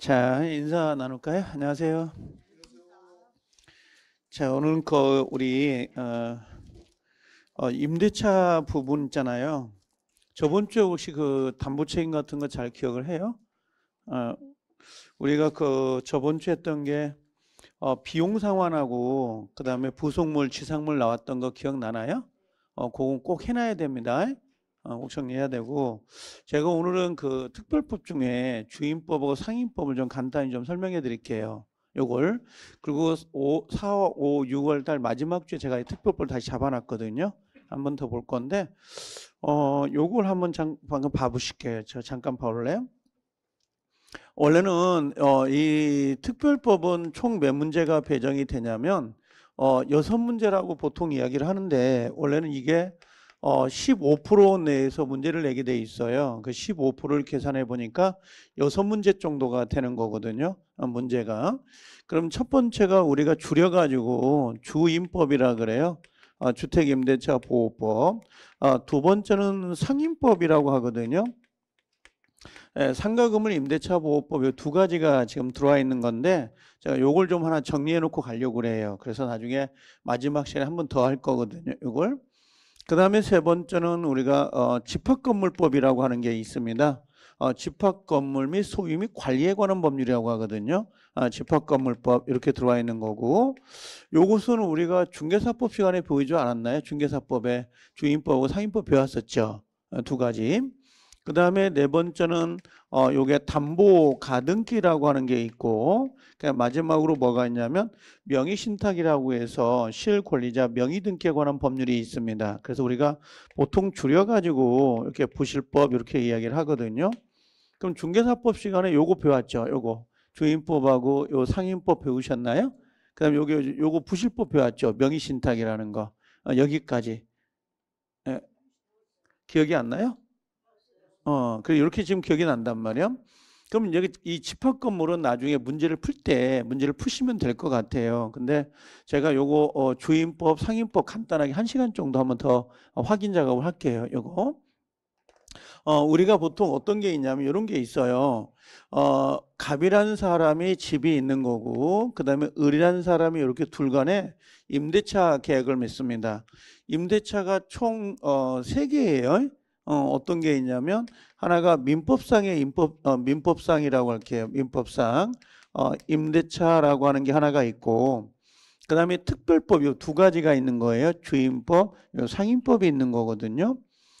자, 인사 나눌까요? 안녕하세요. 자, 오늘 그 우리 어, 어, 임대차 부분 있잖아요. 저번 주에 혹시 그 담보채인 같은 거 잘 기억을 해요? 어, 우리가 그 저번 주 했던 게 어, 비용 상환하고 그 다음에 부속물, 지상물 나왔던 거 기억나나요? 어, 그건 꼭 해놔야 됩니다. 꼭 어, 정리해야 되고 제가 오늘은 그 특별법 중에 주임법하고 상임법을 좀 간단히 좀 설명해 드릴게요. 요걸 그리고 5, 4, 5, 6월 달 마지막 주에 제가 이 특별법을 다시 잡아놨거든요. 한 번 더 볼 건데 어 요걸 한번 잠, 방금 봐보실게요. 저 잠깐 봐볼래요? 원래는 어, 이 특별법은 총 몇 문제가 배정이 되냐면 어, 여섯 문제라고 보통 이야기를 하는데 원래는 이게 어, 15% 내에서 문제를 내게 돼 있어요. 그 15%를 계산해 보니까 6문제 정도가 되는 거거든요. 어, 문제가. 그럼 첫 번째가 우리가 줄여가지고 주임법이라 그래요. 아, 주택임대차 보호법. 아, 두 번째는 상임법이라고 하거든요. 예, 상가금을 임대차 보호법 이두 가지가 지금 들어와 있는 건데 제가 요걸 좀 하나 정리해 놓고 가려고 그래요. 그래서 나중에 마지막 시간에 한 번 더 할 거거든요. 이걸 그 다음에 세 번째는 우리가 어, 집합건물법이라고 하는 게 있습니다. 어, 집합건물 및 소유 및 관리에 관한 법률이라고 하거든요. 아, 집합건물법 이렇게 들어와 있는 거고 요것은 우리가 중개사법 시간에 보이지 않았나요? 중개사법에 주임법하고 상임법 배웠었죠. 어, 두 가지. 그 다음에 네 번째는 어 요게 담보 가등기라고 하는 게 있고 그 마지막으로 뭐가 있냐면 명의신탁이라고 해서 실권리자 명의등기에 관한 법률이 있습니다. 그래서 우리가 보통 줄여가지고 이렇게 부실법 이렇게 이야기를 하거든요. 그럼 중개사법 시간에 요거 배웠죠. 요거 주임법하고 요 상임법 배우셨나요? 그 다음에 요게 요거 부실법 배웠죠. 명의신탁이라는 거어 여기까지 예. 기억이 안 나요? 어, 그래 이렇게 지금 기억이 난단 말이야. 그럼 여기 이 집합 건물은 나중에 문제를 풀 때 문제를 푸시면 될 것 같아요. 근데 제가 요거 어, 주임법, 상임법 간단하게 한 시간 정도 한번 더 확인 작업을 할게요. 요거. 어, 우리가 보통 어떤 게 있냐면 이런 게 있어요. 어, 갑이라는 사람이 집이 있는 거고, 그 다음에 을이라는 사람이 이렇게 둘 간에 임대차 계약을 맺습니다. 임대차가 총, 어, 개예요 어, 어떤 게 있냐면 하나가 민법상의 인법 어, 민법상이라고 할게요. 민법상 어, 임대차라고 하는 게 하나가 있고 그다음에 특별법 이두 가지가 있는 거예요. 주임법, 상임법이 있는 거거든요.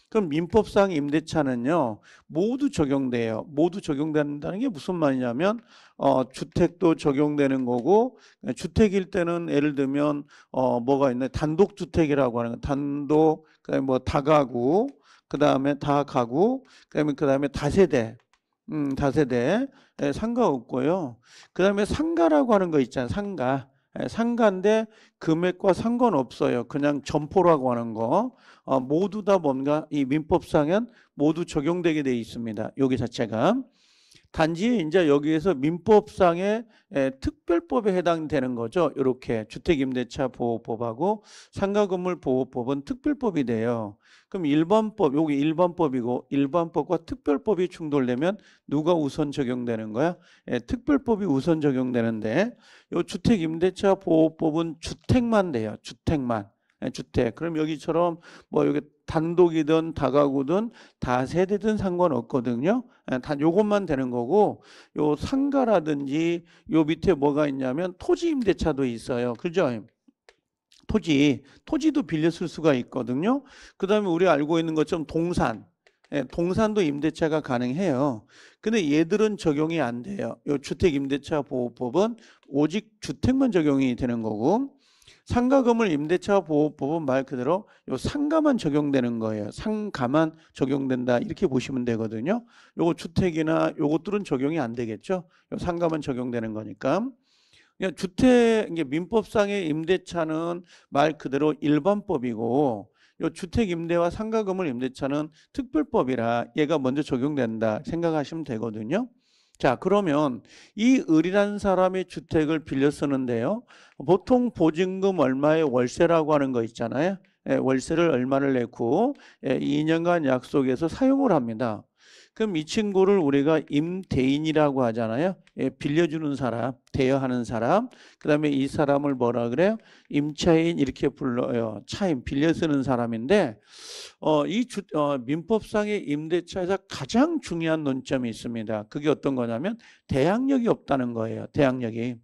그럼 민법상 임대차는요 모두 적용돼요. 모두 적용된다는 게 무슨 말이냐면 어, 주택도 적용되는 거고 주택일 때는 예를 들면 어, 뭐가 있나 단독 주택이라고 하는 거, 단독 그다음에 뭐 다가구 그 다음에 다 가구, 그다음에 다세대 음, 다세대 에, 예, 상가 없고요. 그 다음에 상가라고 하는 거 있잖아요. 상가. 에, 예, 상가인데 금액과 상관없어요. 그냥 점포라고 하는 거 어, 모두 다 뭔가 이 민법상엔 모두 적용되게 돼 있습니다. 여기 자체가 단지 이제 여기에서 민법상의 에, 예, 특별법에 해당되는 거죠. 이렇게 주택임대차 보호법하고 상가건물 보호법은 특별법이 돼요. 그럼 일반법 여기 일반법이고일반법과 특별법이 충돌되면 누가 우선 적용되는 거야? 예, 특별법이 우선 적용되는데 이 주택임대차 보호법은 주택만 돼요. 주택만. 예, 주택. 그럼 여기처럼 뭐 여기 단독이든 다가구든 다세대든 상관없거든요. 예, 단 요것만 되는 거고 요 상가라든지 요 밑에 뭐가 있냐면 토지 임대차도 있어요. 그죠? 토지, 토지도 빌려 쓸 수가 있거든요. 그 다음에 우리 알고 있는 것처럼 동산, 예, 동산도 임대차가 가능해요. 근데 얘들은 적용이 안 돼요. 요 주택임대차 보호법은 오직 주택만 적용이 되는 거고 상가금을 임대차 보호법은 말 그대로 요 상가만 적용되는 거예요. 상가만 적용된다 이렇게 보시면 되거든요. 요거 주택이나 요것들은 적용이 안 되겠죠. 요 상가만 적용되는 거니까. 그러니까 주택 민법상의 임대차는 말 그대로 일반법이고 요 주택 임대와 상가건물 임대차는 특별법이라 얘가 먼저 적용된다 생각하시면 되거든요. 자 그러면 이 을이라는 사람이 주택을 빌려 쓰는데요. 보통 보증금 얼마의 월세라고 하는 거 있잖아요. 예, 월세를 얼마를 내고 2년간 예, 약속해서 사용을 합니다. 그럼 이 친구를 우리가 임대인이라고 하잖아요. 예, 빌려주는 사람, 대여하는 사람. 그다음에 이 사람을 뭐라 그래요? 임차인 이렇게 불러요. 차임 빌려 쓰는 사람인데 어, 이 주, 어, 민법상의 임대차에서 가장 중요한 논점이 있습니다. 그게 어떤 거냐면 대항력이 없다는 거예요. 대항력이.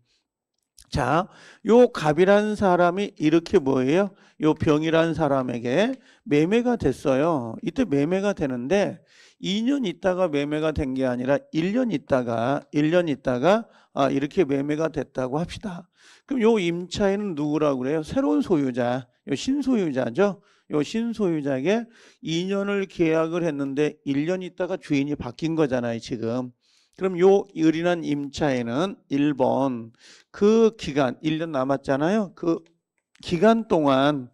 자, 요 갑이라는 사람이 이렇게 뭐예요? 요 병이라는 사람에게 매매가 됐어요. 이때 매매가 되는데 2년 있다가 매매가 된 게 아니라 1년 있다가 1년 있다가 아, 이렇게 매매가 됐다고 합시다. 그럼 요 임차인은 누구라고 그래요? 새로운 소유자, 요 신소유자죠. 요 신소유자에게 2년을 계약을 했는데 1년 있다가 주인이 바뀐 거잖아요, 지금. 그럼 요 의리난 임차인은 1번 그 기간 1년 남았잖아요. 그 기간 동안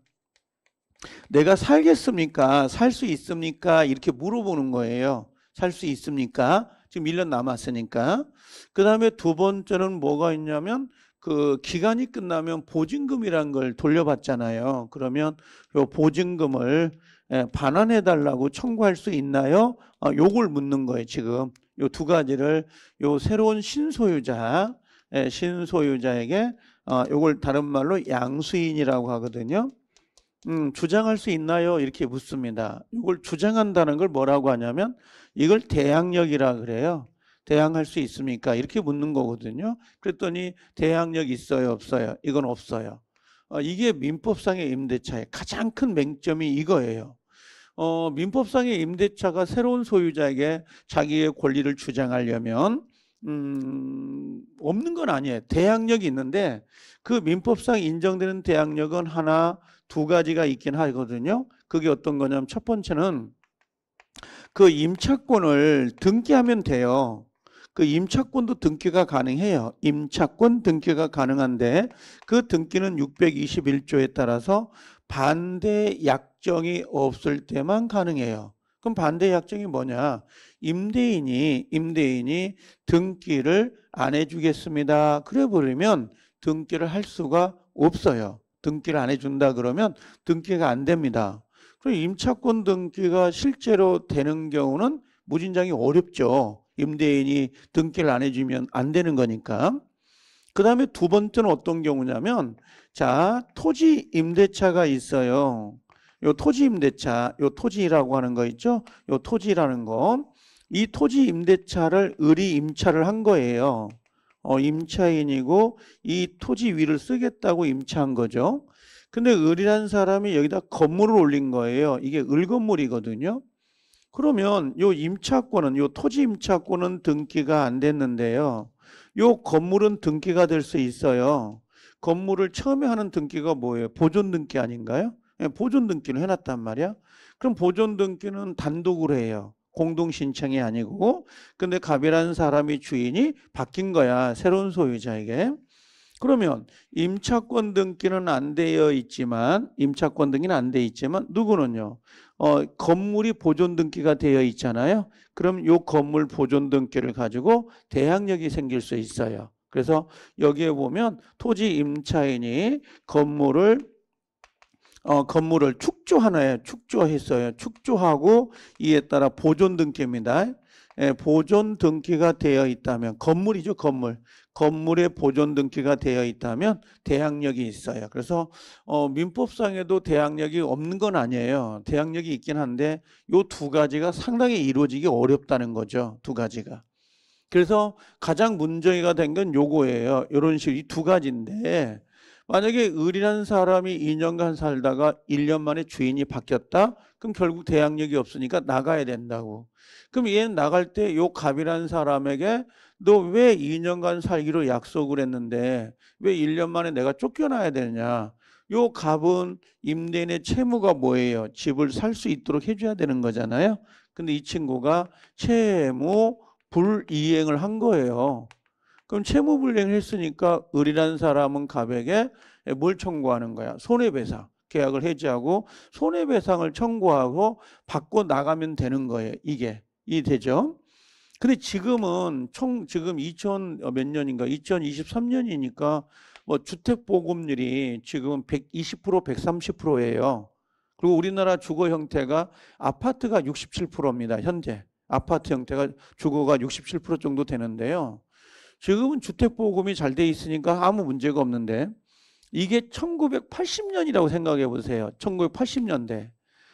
내가 살겠습니까? 살 수 있습니까? 이렇게 물어보는 거예요. 살 수 있습니까? 지금 1년 남았으니까. 그 다음에 두 번째는 뭐가 있냐면 그 기간이 끝나면 보증금이란 걸 돌려받잖아요. 그러면 요 보증금을 예, 반환해 달라고 청구할 수 있나요? 아, 요걸 묻는 거예요, 지금. 요 두 가지를 요 새로운 신소유자 예, 신소유자에게 어, 요걸 다른 말로 양수인이라고 하거든요. 음, 주장할 수 있나요? 이렇게 묻습니다. 이걸 주장한다는 걸 뭐라고 하냐면 이걸 대항력이라 그래요. 대항할 수 있습니까? 이렇게 묻는 거거든요. 그랬더니 대항력 있어요, 없어요? 이건 없어요. 어, 이게 민법상의 임대차의 가장 큰 맹점이 이거예요. 어, 민법상의 임대차가 새로운 소유자에게 자기의 권리를 주장하려면 음, 없는 건 아니에요. 대항력이 있는데 그 민법상 인정되는 대항력은 하나, 두 가지가 있긴 하거든요. 그게 어떤 거냐면 첫 번째는 그 임차권을 등기하면 돼요. 그 임차권도 등기가 가능해요. 임차권 등기가 가능한데 그 등기는 621조에 따라서 반대 약정이 없을 때만 가능해요. 그럼 반대 약정이 뭐냐? 임대인이 임대인이 등기를 안 해주겠습니다. 그래 버리면 등기를 할 수가 없어요. 등기를 안 해준다 그러면 등기가 안 됩니다. 그리고 임차권 등기가 실제로 되는 경우는 무진장이 어렵죠. 임대인이 등기를 안 해주면 안 되는 거니까. 그 다음에 두 번째는 어떤 경우냐면 자 토지 임대차가 있어요. 요 토지 임대차, 요 토지라고 하는 거 있죠? 요 토지라는 거. 이 토지 임대차를 의리 임차를 한 거예요. 어, 임차인이고 이 토지 위를 쓰겠다고 임차한 거죠. 근데 을이라는 사람이 여기다 건물을 올린 거예요. 이게 을 건물이거든요. 그러면 요 임차권은 요 토지 임차권은 등기가 안 됐는데요. 요 건물은 등기가 될 수 있어요. 건물을 처음에 하는 등기가 뭐예요? 보존 등기 아닌가요? 예, 보존 등기를 해놨단 말이야. 그럼 보존 등기는 단독으로 해요. 공동 신청이 아니고 근데 갑이라는 사람이 주인이 바뀐 거야 새로운 소유자에게 그러면 임차권 등기는 안 되어 있지만 임차권 등기는 안돼 있지만 누구는요 어, 건물이 보존 등기가 되어 있잖아요 그럼 요 건물 보존 등기를 가지고 대항력이 생길 수 있어요 그래서 여기에 보면 토지 임차인이 건물을 어, 건물을 축조하나요? 축조했어요. 축조하고 이에 따라 보존 등기입니다. 예, 보존 등기가 되어 있다면 건물이죠 건물 건물의 보존 등기가 되어 있다면 대항력이 있어요 그래서 어, 민법상에도 대항력이 없는 건 아니에요 대항력이 있긴 한데 요 두 가지가 상당히 이루어지기 어렵다는 거죠 두 가지가 그래서 가장 문제가 된 건 요거예요 요런 식으이두 가지인데 만약에 을이라는 사람이 2년간 살다가 1년 만에 주인이 바뀌었다? 그럼 결국 대항력이 없으니까 나가야 된다고. 그럼 얘는 나갈 때 요 갑이라는 사람에게 너 왜 2년간 살기로 약속을 했는데 왜 1년 만에 내가 쫓겨나야 되느냐. 요 갑은 임대인의 채무가 뭐예요? 집을 살 수 있도록 해줘야 되는 거잖아요. 근데 이 친구가 채무 불이행을 한 거예요. 그럼 채무불이행을 했으니까 을이라는 사람은 갑에게 뭘 청구하는 거야? 손해배상. 계약을 해지하고 손해배상을 청구하고 받고 나가면 되는 거예요. 이게. 이 되죠? 근데 지금은 총 지금 2000몇 어, 년인가 2023년이니까 뭐 주택 보급률이 지금 120% 130%예요. 그리고 우리나라 주거 형태가 아파트가 67%입니다. 현재 아파트 형태가 주거가 67% 정도 되는데요. 지금은 주택보험이 잘 돼 있으니까 아무 문제가 없는데 이게 1980년이라고 생각해 보세요. 1980년대.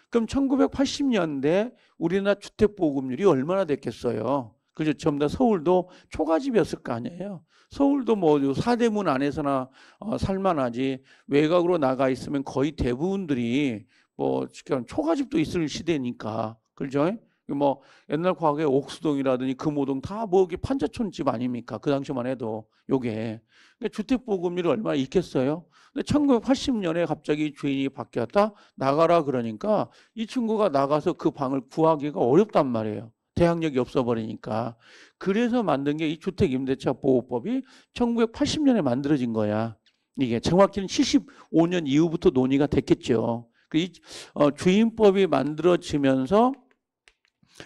그럼 1980년대 우리나라 주택 보급률이 얼마나 됐겠어요? 그죠? 전부 다 서울도 초가집이었을 거 아니에요. 서울도 뭐 사대문 안에서나 어, 살만하지 외곽으로 나가 있으면 거의 대부분들이 뭐 초가집도 있을 시대니까 그죠? 그 뭐 옛날 과거에 옥수동이라든지 금호동 그 다뭐 판자촌 집 아닙니까? 그 당시만 해도 요게 근데 주택 보급률이 얼마나 있겠어요? 근데 1980년에 갑자기 주인이 바뀌었다 나가라 그러니까 이 친구가 나가서 그 방을 구하기가 어렵단 말이에요. 대항력이 없어버리니까 그래서 만든 게 이 주택 임대차 보호법이 1980년에 만들어진 거야. 이게 정확히는 75년 이후부터 논의가 됐겠죠. 그 이, 어, 주임법이 만들어지면서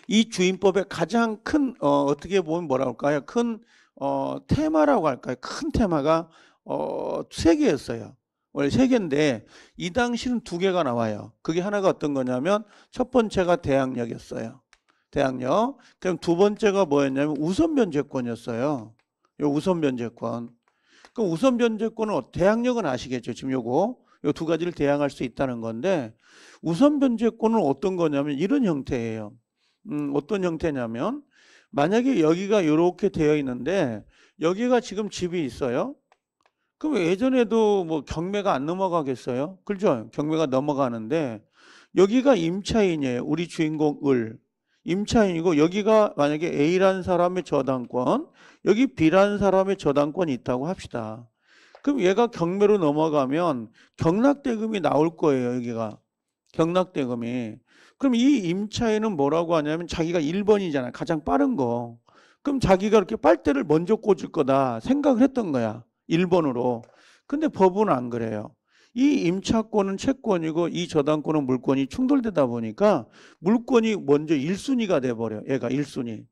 이주인법의 가장 큰 어, 떻게 보면 뭐라 할까요? 큰 어, 테마라고 할까요? 큰 테마가 어, 세 개였어요. 원래 세 개인데 이 당시는 두 개가 나와요. 그게 하나가 어떤 거냐면 첫 번째가 대항력이었어요. 대항력. 그럼 두 번째가 뭐였냐면 우선 변제권이었어요. 요 우선 변제권. 그 우선 변제권은 어, 대항력은 아시겠죠? 지금 요거 요 두 가지를 대항할 수 있다는 건데 우선 변제권은 어떤 거냐면 이런 형태예요. 음, 어떤 형태냐면 만약에 여기가 이렇게 되어 있는데 여기가 지금 집이 있어요. 그럼 예전에도 뭐 경매가 안 넘어가겠어요? 그렇죠? 경매가 넘어가는데 여기가 임차인이에요. 우리 주인공 을. 임차인이고 여기가 만약에 A라는 사람의 저당권, 여기 B라는 사람의 저당권이 있다고 합시다. 그럼 얘가 경매로 넘어가면 경락대금이 나올 거예요, 여기가. 경락대금이. 그럼 이 임차인은 뭐라고 하냐면 자기가 1번이잖아. 가장 빠른 거. 그럼 자기가 이렇게 빨대를 먼저 꽂을 거다 생각을 했던 거야. 1번으로. 근데 법은 안 그래요. 이 임차권은 채권이고 이 저당권은 물권이 충돌되다 보니까 물권이 먼저 1순위가 돼버려 얘가 1순위.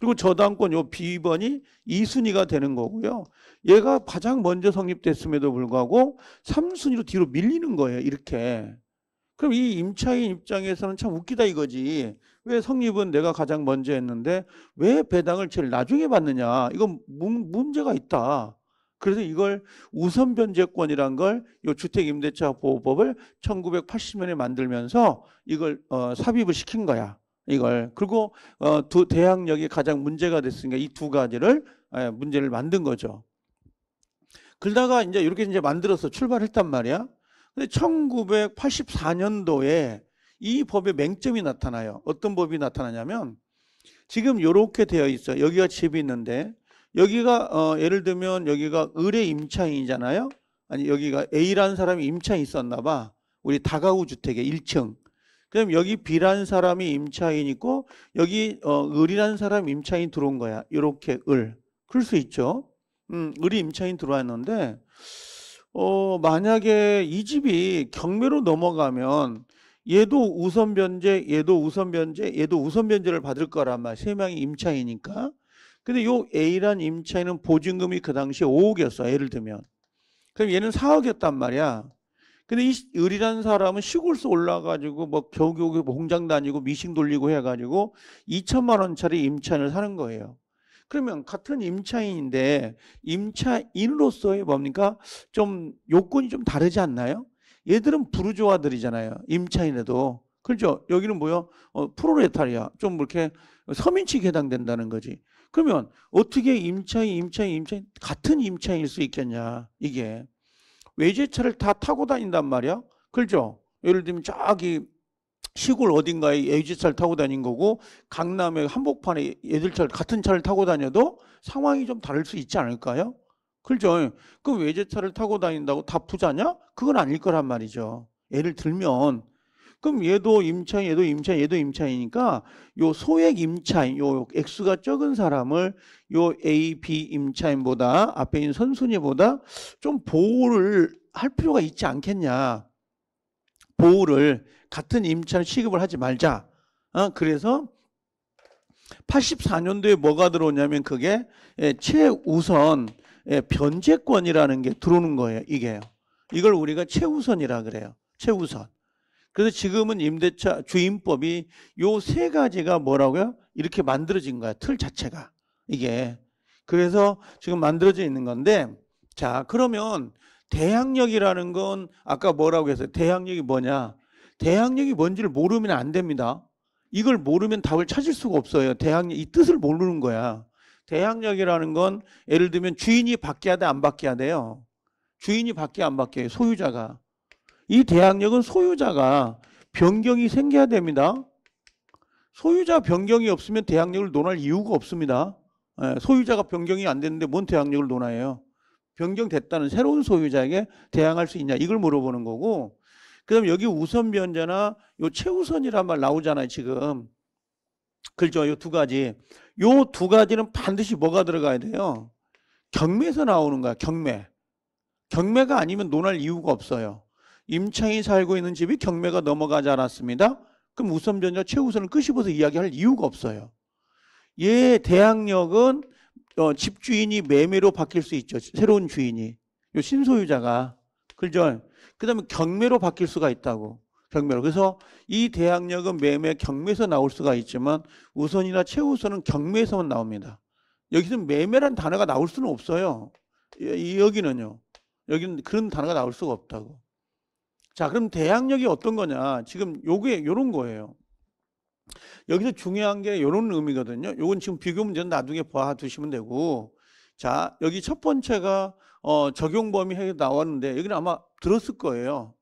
그리고 저당권 요 B번이 2순위가 되는 거고요. 얘가 가장 먼저 성립됐음에도 불구하고 3순위로 뒤로 밀리는 거예요. 이렇게. 그럼 이 임차인 입장에서는 참 웃기다 이거지. 왜 성립은 내가 가장 먼저 했는데 왜 배당을 제일 나중에 받느냐. 이건 문제가 문 있다. 그래서 이걸 우선 변제권이란 걸이 주택임대차보호법을 1980년에 만들면서 이걸 어, 삽입을 시킨 거야. 이걸 그리고 어, 두 대항력이 가장 문제가 됐으니까 이 두 가지를 예, 문제를 만든 거죠. 그러다가 이제 이렇게 이제 만들어서 출발했단 말이야. 근데 1984년도에 이 법의 맹점이 나타나요. 어떤 법이 나타나냐면 지금 이렇게 되어 있어요. 여기가 집이 있는데 여기가 어, 예를 들면 여기가 을의 임차인이잖아요. 아니 여기가 A라는 사람이 임차인 있었나 봐. 우리 다가구 주택의 1층. 그럼 여기 B라는 사람이 임차인이고 여기 어, 을이라는 사람 임차인 들어온 거야. 이렇게 을. 그럴 수 있죠. 음, 을이 임차인 들어왔는데 어, 만약에 이 집이 경매로 넘어가면 얘도 우선 변제, 얘도 우선 변제, 얘도 우선 변제를 받을 거란 말. 세 명이 임차이니까. 인 근데 요 A란 임차인은 보증금이 그 당시에 5억이었어. 예를 들면. 그럼 얘는 4억이었단 말이야. 근데 이 을이라는 사람은 시골서 올라가지고 뭐 겨우겨우 공장 다니고 미싱 돌리고 해가지고 2천만 원짜리 임차인을 사는 거예요. 그러면 같은 임차인인데 임차인으로서의 뭡니까? 좀 요건이 좀 다르지 않나요? 얘들은 부르조아들이잖아요. 임차인에도. 그렇죠? 여기는 뭐요? 어, 프로레타리아. 좀 이렇게 서민층에 해당된다는 거지. 그러면 어떻게 임차인, 임차인, 임차인 같은 임차인일 수 있겠냐? 이게 외제차를 다 타고 다닌단 말이야. 그렇죠? 예를 들면 저기 시골 어딘가에 애지차를 타고 다닌 거고 강남의 한복판에 예들차를 같은 차를 타고 다녀도 상황이 좀 다를 수 있지 않을까요? 그죠? 그 외제차를 타고 다닌다고 다 부자냐? 그건 아닐 거란 말이죠. 예를 들면 그럼 얘도 임차인, 얘도 임차인, 얘도 임차이니까 요 소액 임차인, 요 액수가 적은 사람을 요 A, B 임차인보다 앞에 있는 선순위보다 좀 보호를 할 필요가 있지 않겠냐. 보호를 같은 임차를 취급을 하지 말자. 어? 그래서 84년도에 뭐가 들어오냐면 그게 예, 최우선 예, 변제권이라는 게 들어오는 거예요. 이게요. 이걸 우리가 최우선이라 그래요. 최우선. 그래서 지금은 임대차 주임법이 요 세 가지가 뭐라고요? 이렇게 만들어진 거야. 틀 자체가. 이게. 그래서 지금 만들어져 있는 건데 자, 그러면 대항력이라는 건 아까 뭐라고 했어요? 대항력이 뭐냐? 대항력이 뭔지를 모르면 안 됩니다. 이걸 모르면 답을 찾을 수가 없어요. 대항력 이 뜻을 모르는 거야. 대항력이라는 건 예를 들면 주인이 바뀌어야 돼, 안 바뀌어야 돼요. 주인이 바뀌어 안 바뀌어요. 소유자가. 이 대항력은 소유자가 변경이 생겨야 됩니다. 소유자 변경이 없으면 대항력을 논할 이유가 없습니다. 예, 소유자가 변경이 안되는데뭔 대항력을 논해요. 하 변경됐다는 새로운 소유자에게 대항할 수 있냐 이걸 물어보는 거고 그다음 여기 우선 변제나 요 최우선이란 말 나오잖아요 지금 그렇죠 요 두 가지 요 두 가지는 반드시 뭐가 들어가야 돼요 경매에서 나오는 거야 경매 경매가 아니면 논할 이유가 없어요 임창이 살고 있는 집이 경매가 넘어가지 않았습니다 그럼 우선 변제 최우선을 끄집어서 이야기할 이유가 없어요 얘 대항력은 어, 집주인이 매매로 바뀔 수 있죠. 새로운 주인이. 요 신소유자가. 그죠? 그 다음에 경매로 바뀔 수가 있다고. 경매로. 그래서 이 대항력은 매매 경매에서 나올 수가 있지만 우선이나 최우선은 경매에서만 나옵니다. 여기서 매매란 단어가 나올 수는 없어요. 여기는요. 여기는 그런 단어가 나올 수가 없다고. 자, 그럼 대항력이 어떤 거냐? 지금 요게 요런 거예요. 여기서 중요한 게 이런 의미거든요. 이건 지금 비교 문제는 나중에 봐두시면 되고 자 여기 첫 번째가 어, 적용 범위 에 나왔는데 여기는 아마 들었을 거예요.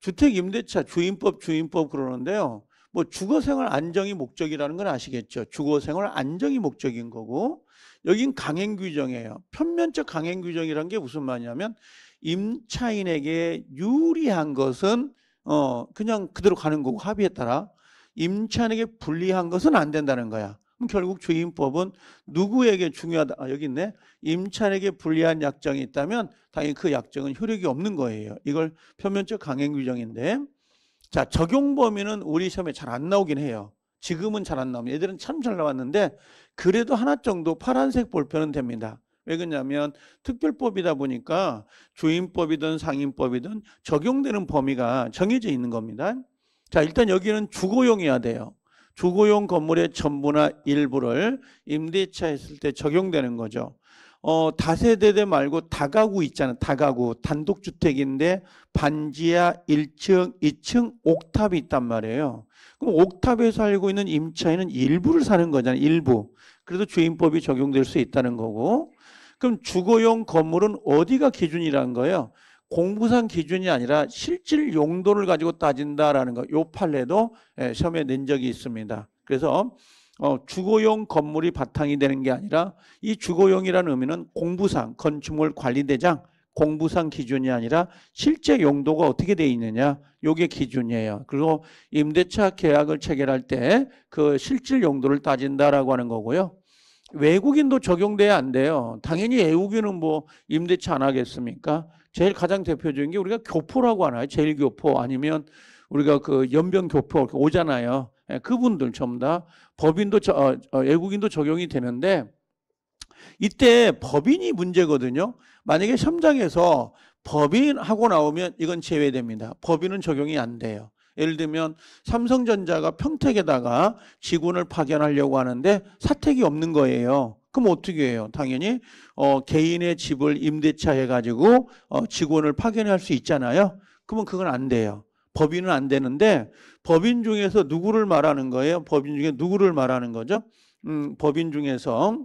주택 임대차 주임법 주임법 그러는데요. 뭐 주거생활 안정이 목적이라는 건 아시겠죠. 주거생활 안정이 목적인 거고 여긴 강행 규정이에요. 편면적 강행 규정이란 게 무슨 말이냐면 임차인에게 유리한 것은 어 그냥 그대로 가는 거고 합의에 따라 임찬에게 불리한 것은 안 된다는 거야. 그럼 결국 주임법은 누구에게 중요하다. 아, 여기 있네. 임찬에게 불리한 약정이 있다면 당연히 그 약정은 효력이 없는 거예요. 이걸 표면적 강행 규정인데 자 적용 범위는 우리 시험에 잘 안 나오긴 해요. 지금은 잘 안 나옵니다. 얘들은 참 잘 나왔는데 그래도 하나 정도 파란색 볼펜은 됩니다. 왜 그러냐면 특별법이다 보니까 주임법이든 상임법이든 적용되는 범위가 정해져 있는 겁니다. 자, 일단 여기는 주거용이어야 돼요. 주거용 건물의 전부나 일부를 임대차 했을 때 적용되는 거죠. 어, 다세대대 말고 다가구 있잖아 다가구. 단독주택인데 반지하 1층, 2층 옥탑이 있단 말이에요. 그럼 옥탑에 살고 있는 임차인은 일부를 사는 거잖아 일부. 그래도 주임법이 적용될 수 있다는 거고. 그럼 주거용 건물은 어디가 기준이라는 거예요? 공부상 기준이 아니라 실질 용도를 가지고 따진다라는 거. 요 판례도 예, 시험에 낸 적이 있습니다. 그래서 어, 주거용 건물이 바탕이 되는 게 아니라 이 주거용이라는 의미는 공부상 건축물 관리대장 공부상 기준이 아니라 실제 용도가 어떻게 돼 있느냐 요게 기준이에요. 그리고 임대차 계약을 체결할 때 그 실질 용도를 따진다라고 하는 거고요. 외국인도 적용돼야 안 돼요. 당연히 외국인은 뭐 임대차 안 하겠습니까? 제일 가장 대표적인 게 우리가 교포라고 하나요? 제일 교포 아니면 우리가 그 연변 교포 오잖아요. 예, 그분들 전부 다 법인도 저, 어, 외국인도 어, 적용이 되는데 이때 법인이 문제거든요. 만약에 현장에서 법인 하고 나오면 이건 제외됩니다. 법인은 적용이 안 돼요. 예를 들면 삼성전자가 평택에다가 직원을 파견하려고 하는데 사택이 없는 거예요. 그럼 어떻게 해요? 당연히 어, 개인의 집을 임대차 해가지고 어, 직원을 파견할 수 있잖아요. 그러면 그건 안 돼요. 법인은 안 되는데 법인 중에서 누구를 말하는 거예요? 법인 중에 누구를 말하는 거죠? 음, 법인 중에서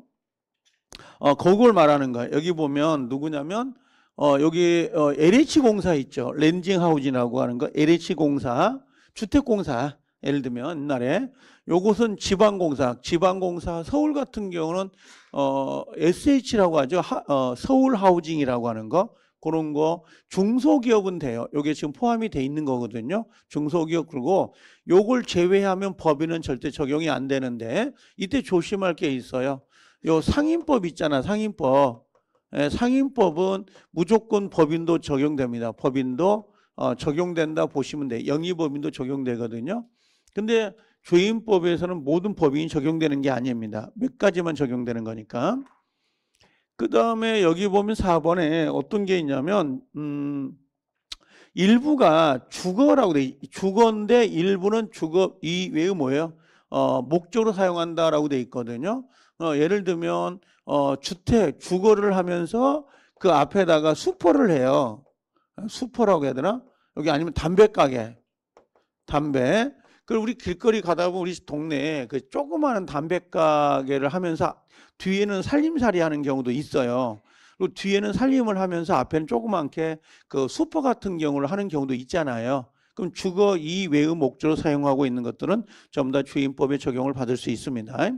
어, 그걸 말하는 거예요. 여기 보면 누구냐면 어, 여기 어, LH공사 있죠. 렌징하우진이라고 하는 거 LH공사 주택공사 예를 들면 옛날에 요것은 지방공사, 지방공사 서울 같은 경우는 어, SH라고 하죠. 하, 어, 서울 하우징이라고 하는 거. 그런 거 중소기업은 돼요. 요게 지금 포함이 돼 있는 거거든요. 중소기업 그리고 요걸 제외하면 법인은 절대 적용이 안 되는데 이때 조심할 게 있어요. 요 상임법 있잖아. 상임법. 예, 상임법은 무조건 법인도 적용됩니다. 법인도 어, 적용된다 보시면 돼. 영위법인도 적용되거든요. 근데 조인법에서는 모든 법인이 적용되는 게 아닙니다. 몇 가지만 적용되는 거니까. 그 다음에 여기 보면 4번에 어떤 게 있냐면 음, 일부가 주거라고 돼 주거인데 일부는 주거 이외에 뭐예요? 어, 목적으로 사용한다라고 돼 있거든요. 어, 예를 들면 어, 주택 주거를 하면서 그 앞에다가 수포를 해요. 수포라고 해야 되나? 여기 아니면 담배 가게, 담배 그리고 우리 길거리 가다 보면 우리 동네에 그 조그마한 담배 가게를 하면서 뒤에는 살림살이 하는 경우도 있어요. 그리고 뒤에는 살림을 하면서 앞에는 조그맣게 그 수퍼 같은 경우를 하는 경우도 있잖아요. 그럼 주거 이외의 목적으로 사용하고 있는 것들은 전부 다주임법에 적용을 받을 수 있습니다.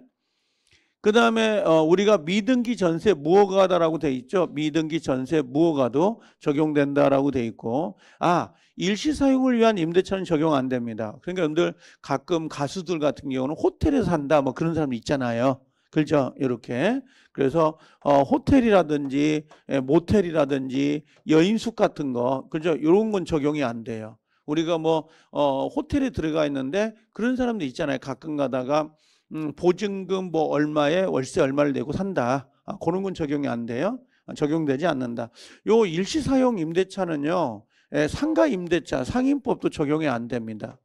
그 다음에 어, 우리가 미등기 전세 무허가다라고 돼 있죠. 미등기 전세 무허가도 적용된다라고 돼 있고 아 일시 사용을 위한 임대차는 적용 안 됩니다. 그러니까 여러분들 가끔 가수들 같은 경우는 호텔에 서 산다 뭐 그런 사람 있잖아요. 그렇죠? 이렇게. 그래서 어, 호텔이라든지 예, 모텔이라든지 여인숙 같은 거 그렇죠? 이런 건 적용이 안 돼요. 우리가 뭐 어, 호텔에 들어가 있는데 그런 사람도 있잖아요. 가끔 가다가 음, 보증금 뭐 얼마에 월세 얼마를 내고 산다. 아, 그런 건 적용이 안 돼요. 적용되지 않는다. 요 일시 사용 임대차는요. 예, 상가 임대차 상임법도 적용이 안 됩니다.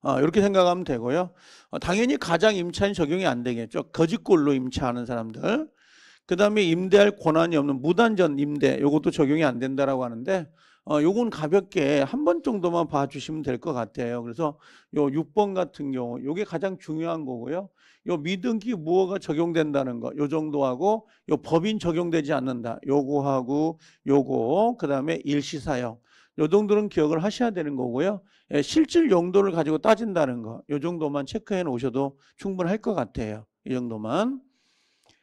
아, 이렇게 생각하면 되고요. 어, 당연히 가장 임차인 적용이 안 되겠죠. 거짓골로 임차하는 사람들. 그 다음에 임대할 권한이 없는 무단전 임대 이것도 적용이 안 된다라고 하는데 어, 요건 가볍게 한 번 정도만 봐주시면 될 것 같아요. 그래서 요 6번 같은 경우 요게 가장 중요한 거고요. 요 미등기 무허가 적용된다는 거, 요 정도하고 요 법인 적용되지 않는다. 요거하고 요거 그다음에 일시사용. 요 정도는 기억을 하셔야 되는 거고요. 예, 실질 용도를 가지고 따진다는 거, 요 정도만 체크해 놓으셔도 충분할 것 같아요. 이 정도만.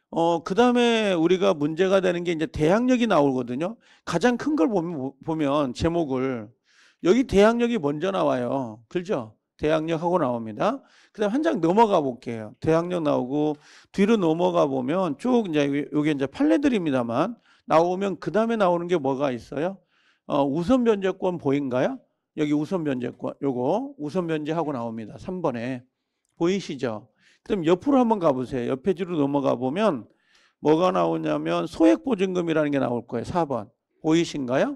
어, 그 다음에 우리가 문제가 되는 게 이제 대항력이 나오거든요. 가장 큰 걸 보면, 보면 제목을. 여기 대항력이 먼저 나와요. 그죠? 대학력 하고 나옵니다. 그 다음 한 장 넘어가 볼게요. 대학력 나오고 뒤로 넘어가 보면 쭉 이제 요게 이제 판례들입니다만 나오면 그 다음에 나오는 게 뭐가 있어요? 어, 우선 변제권 보인가요? 여기 우선 변제권 요거 우선 변제하고 나옵니다. 3번에 보이시죠? 그럼 옆으로 한번 가보세요. 옆에뒤로 넘어가 보면 뭐가 나오냐면 소액보증금이라는 게 나올 거예요. 4번 보이신가요?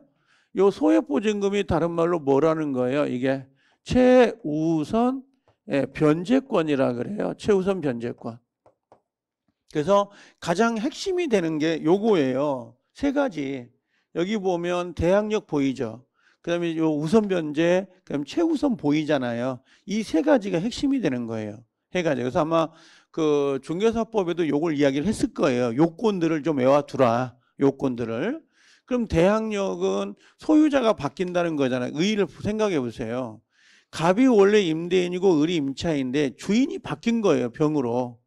요 소액보증금이 다른 말로 뭐라는 거예요? 이게 최우선 예, 변제권이라 그래요. 최우선 변제권. 그래서 가장 핵심이 되는 게 요거예요. 세 가지. 여기 보면 대항력 보이죠. 그다음에 요 우선 변제, 그다음 최우선 보이잖아요. 이 세 가지가 핵심이 되는 거예요. 해 가지. 고 그래서 아마 그중개사법에도 요걸 이야기를 했을 거예요. 요건들을 좀 외워 두라. 요건들을. 그럼 대항력은 소유자가 바뀐다는 거잖아요. 의의를 생각해 보세요. 갑이 원래 임대인이고 을이 임차인데 주인이 바뀐 거예요. 병으로.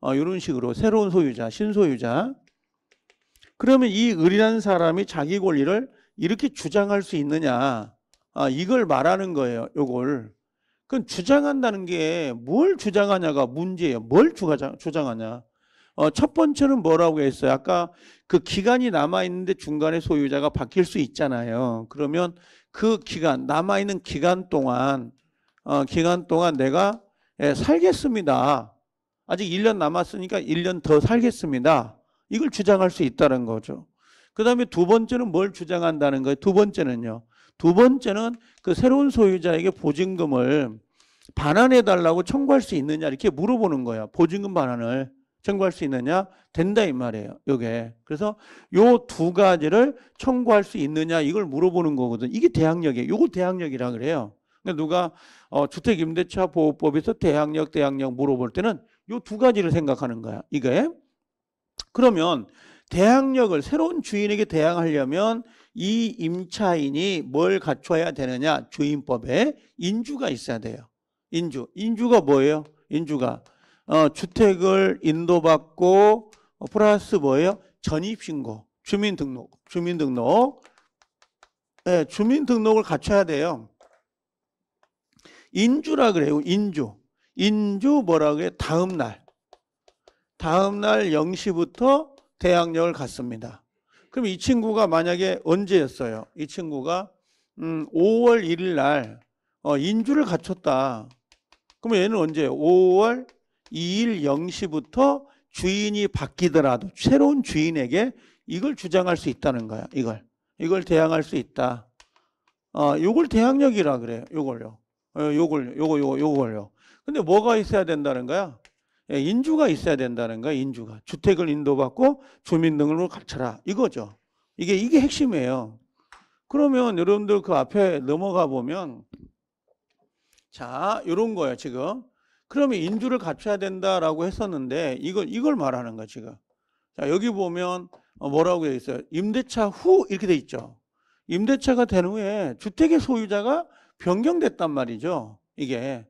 어, 이런 식으로 새로운 소유자, 신소유자. 그러면 이 을이라는 사람이 자기 권리를 이렇게 주장할 수 있느냐. 아, 이걸 말하는 거예요. 요걸. 그건 주장한다는 게 뭘 주장하냐가 문제예요. 뭘 주장, 주장하냐. 어, 첫 번째는 뭐라고 했어요? 아까 그 기간이 남아있는데 중간에 소유자가 바뀔 수 있잖아요. 그러면 그 기간 남아 있는 기간 동안 어, 기간 동안 내가 예, 살겠습니다. 아직 1년 남았으니까 1년 더 살겠습니다. 이걸 주장할 수 있다는 거죠. 그 다음에 두 번째는 뭘 주장한다는 거예요? 두 번째는요. 두 번째는 그 새로운 소유자에게 보증금을 반환해 달라고 청구할 수 있느냐 이렇게 물어보는 거예요 보증금 반환을. 청구할 수 있느냐? 된다 이 말이에요. 요게. 그래서 요 두 가지를 청구할 수 있느냐 이걸 물어보는 거거든. 이게 대항력이에요. 요거 대항력이라 그래요. 근데 그러니까 누가 어, 주택 임대차 보호법에서 대항력 대항력 물어볼 때는 요 두 가지를 생각하는 거야. 이게. 그러면 대항력을 새로운 주인에게 대항하려면 이 임차인이 뭘 갖춰야 되느냐? 주임법에 인주가 있어야 돼요. 인주. 인주가 뭐예요? 인주가 어, 주택을 인도받고 어, 플러스 뭐예요? 전입신고, 주민등록, 주민등록. 네, 주민등록을 갖춰야 돼요. 인주라 그래요. 인주. 인주 뭐라 그래? 다음 날. 다음 날 0시부터 대학령을 갔습니다. 그럼 이 친구가 만약에 언제였어요? 이 친구가 음, 5월 1일 날 어, 인주를 갖췄다. 그러 얘는 언제예요? 5월 2일 0시부터 주인이 바뀌더라도 새로운 주인에게 이걸 주장할 수 있다는 거야. 이걸. 이걸 대항할 수 있다. 아, 요걸 대항력이라 그래요. 요걸요. 어, 요걸 요거 요거 요걸요. 근데 뭐가 있어야 된다는 거야? 예, 인주가 있어야 된다는 거야. 인주가. 주택을 인도받고 주민 등록을 갖춰라. 이거죠. 이게 이게 핵심이에요. 그러면 여러분들 그 앞에 넘어가 보면 자, 요런 거예요, 지금. 그러면 인주를 갖춰야 된다라고 했었는데 이걸 이걸 말하는 거 지금. 자 여기 보면 어, 뭐라고 되어 있어요? 임대차 후 이렇게 돼 있죠. 임대차가 된 후에 주택의 소유자가 변경됐단 말이죠. 이게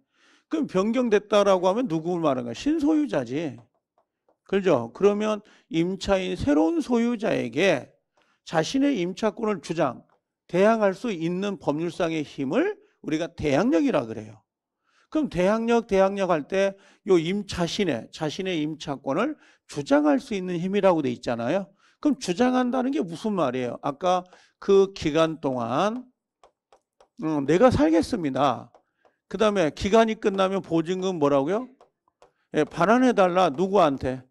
그럼 변경됐다라고 하면 누구를 말하는 가 신소유자지. 그죠? 그러면 임차인 새로운 소유자에게 자신의 임차권을 주장, 대항할 수 있는 법률상의 힘을 우리가 대항력이라 그래요. 그럼 대항력, 대항력 할 때 요임차신의 자신의 임차권을 주장할 수 있는 힘이라고 돼 있잖아요. 그럼 주장한다는 게 무슨 말이에요? 아까 그 기간 동안 음, 내가 살겠습니다. 그 다음에 기간이 끝나면 보증금 뭐라고요? 예, 반환해달라. 누구한테?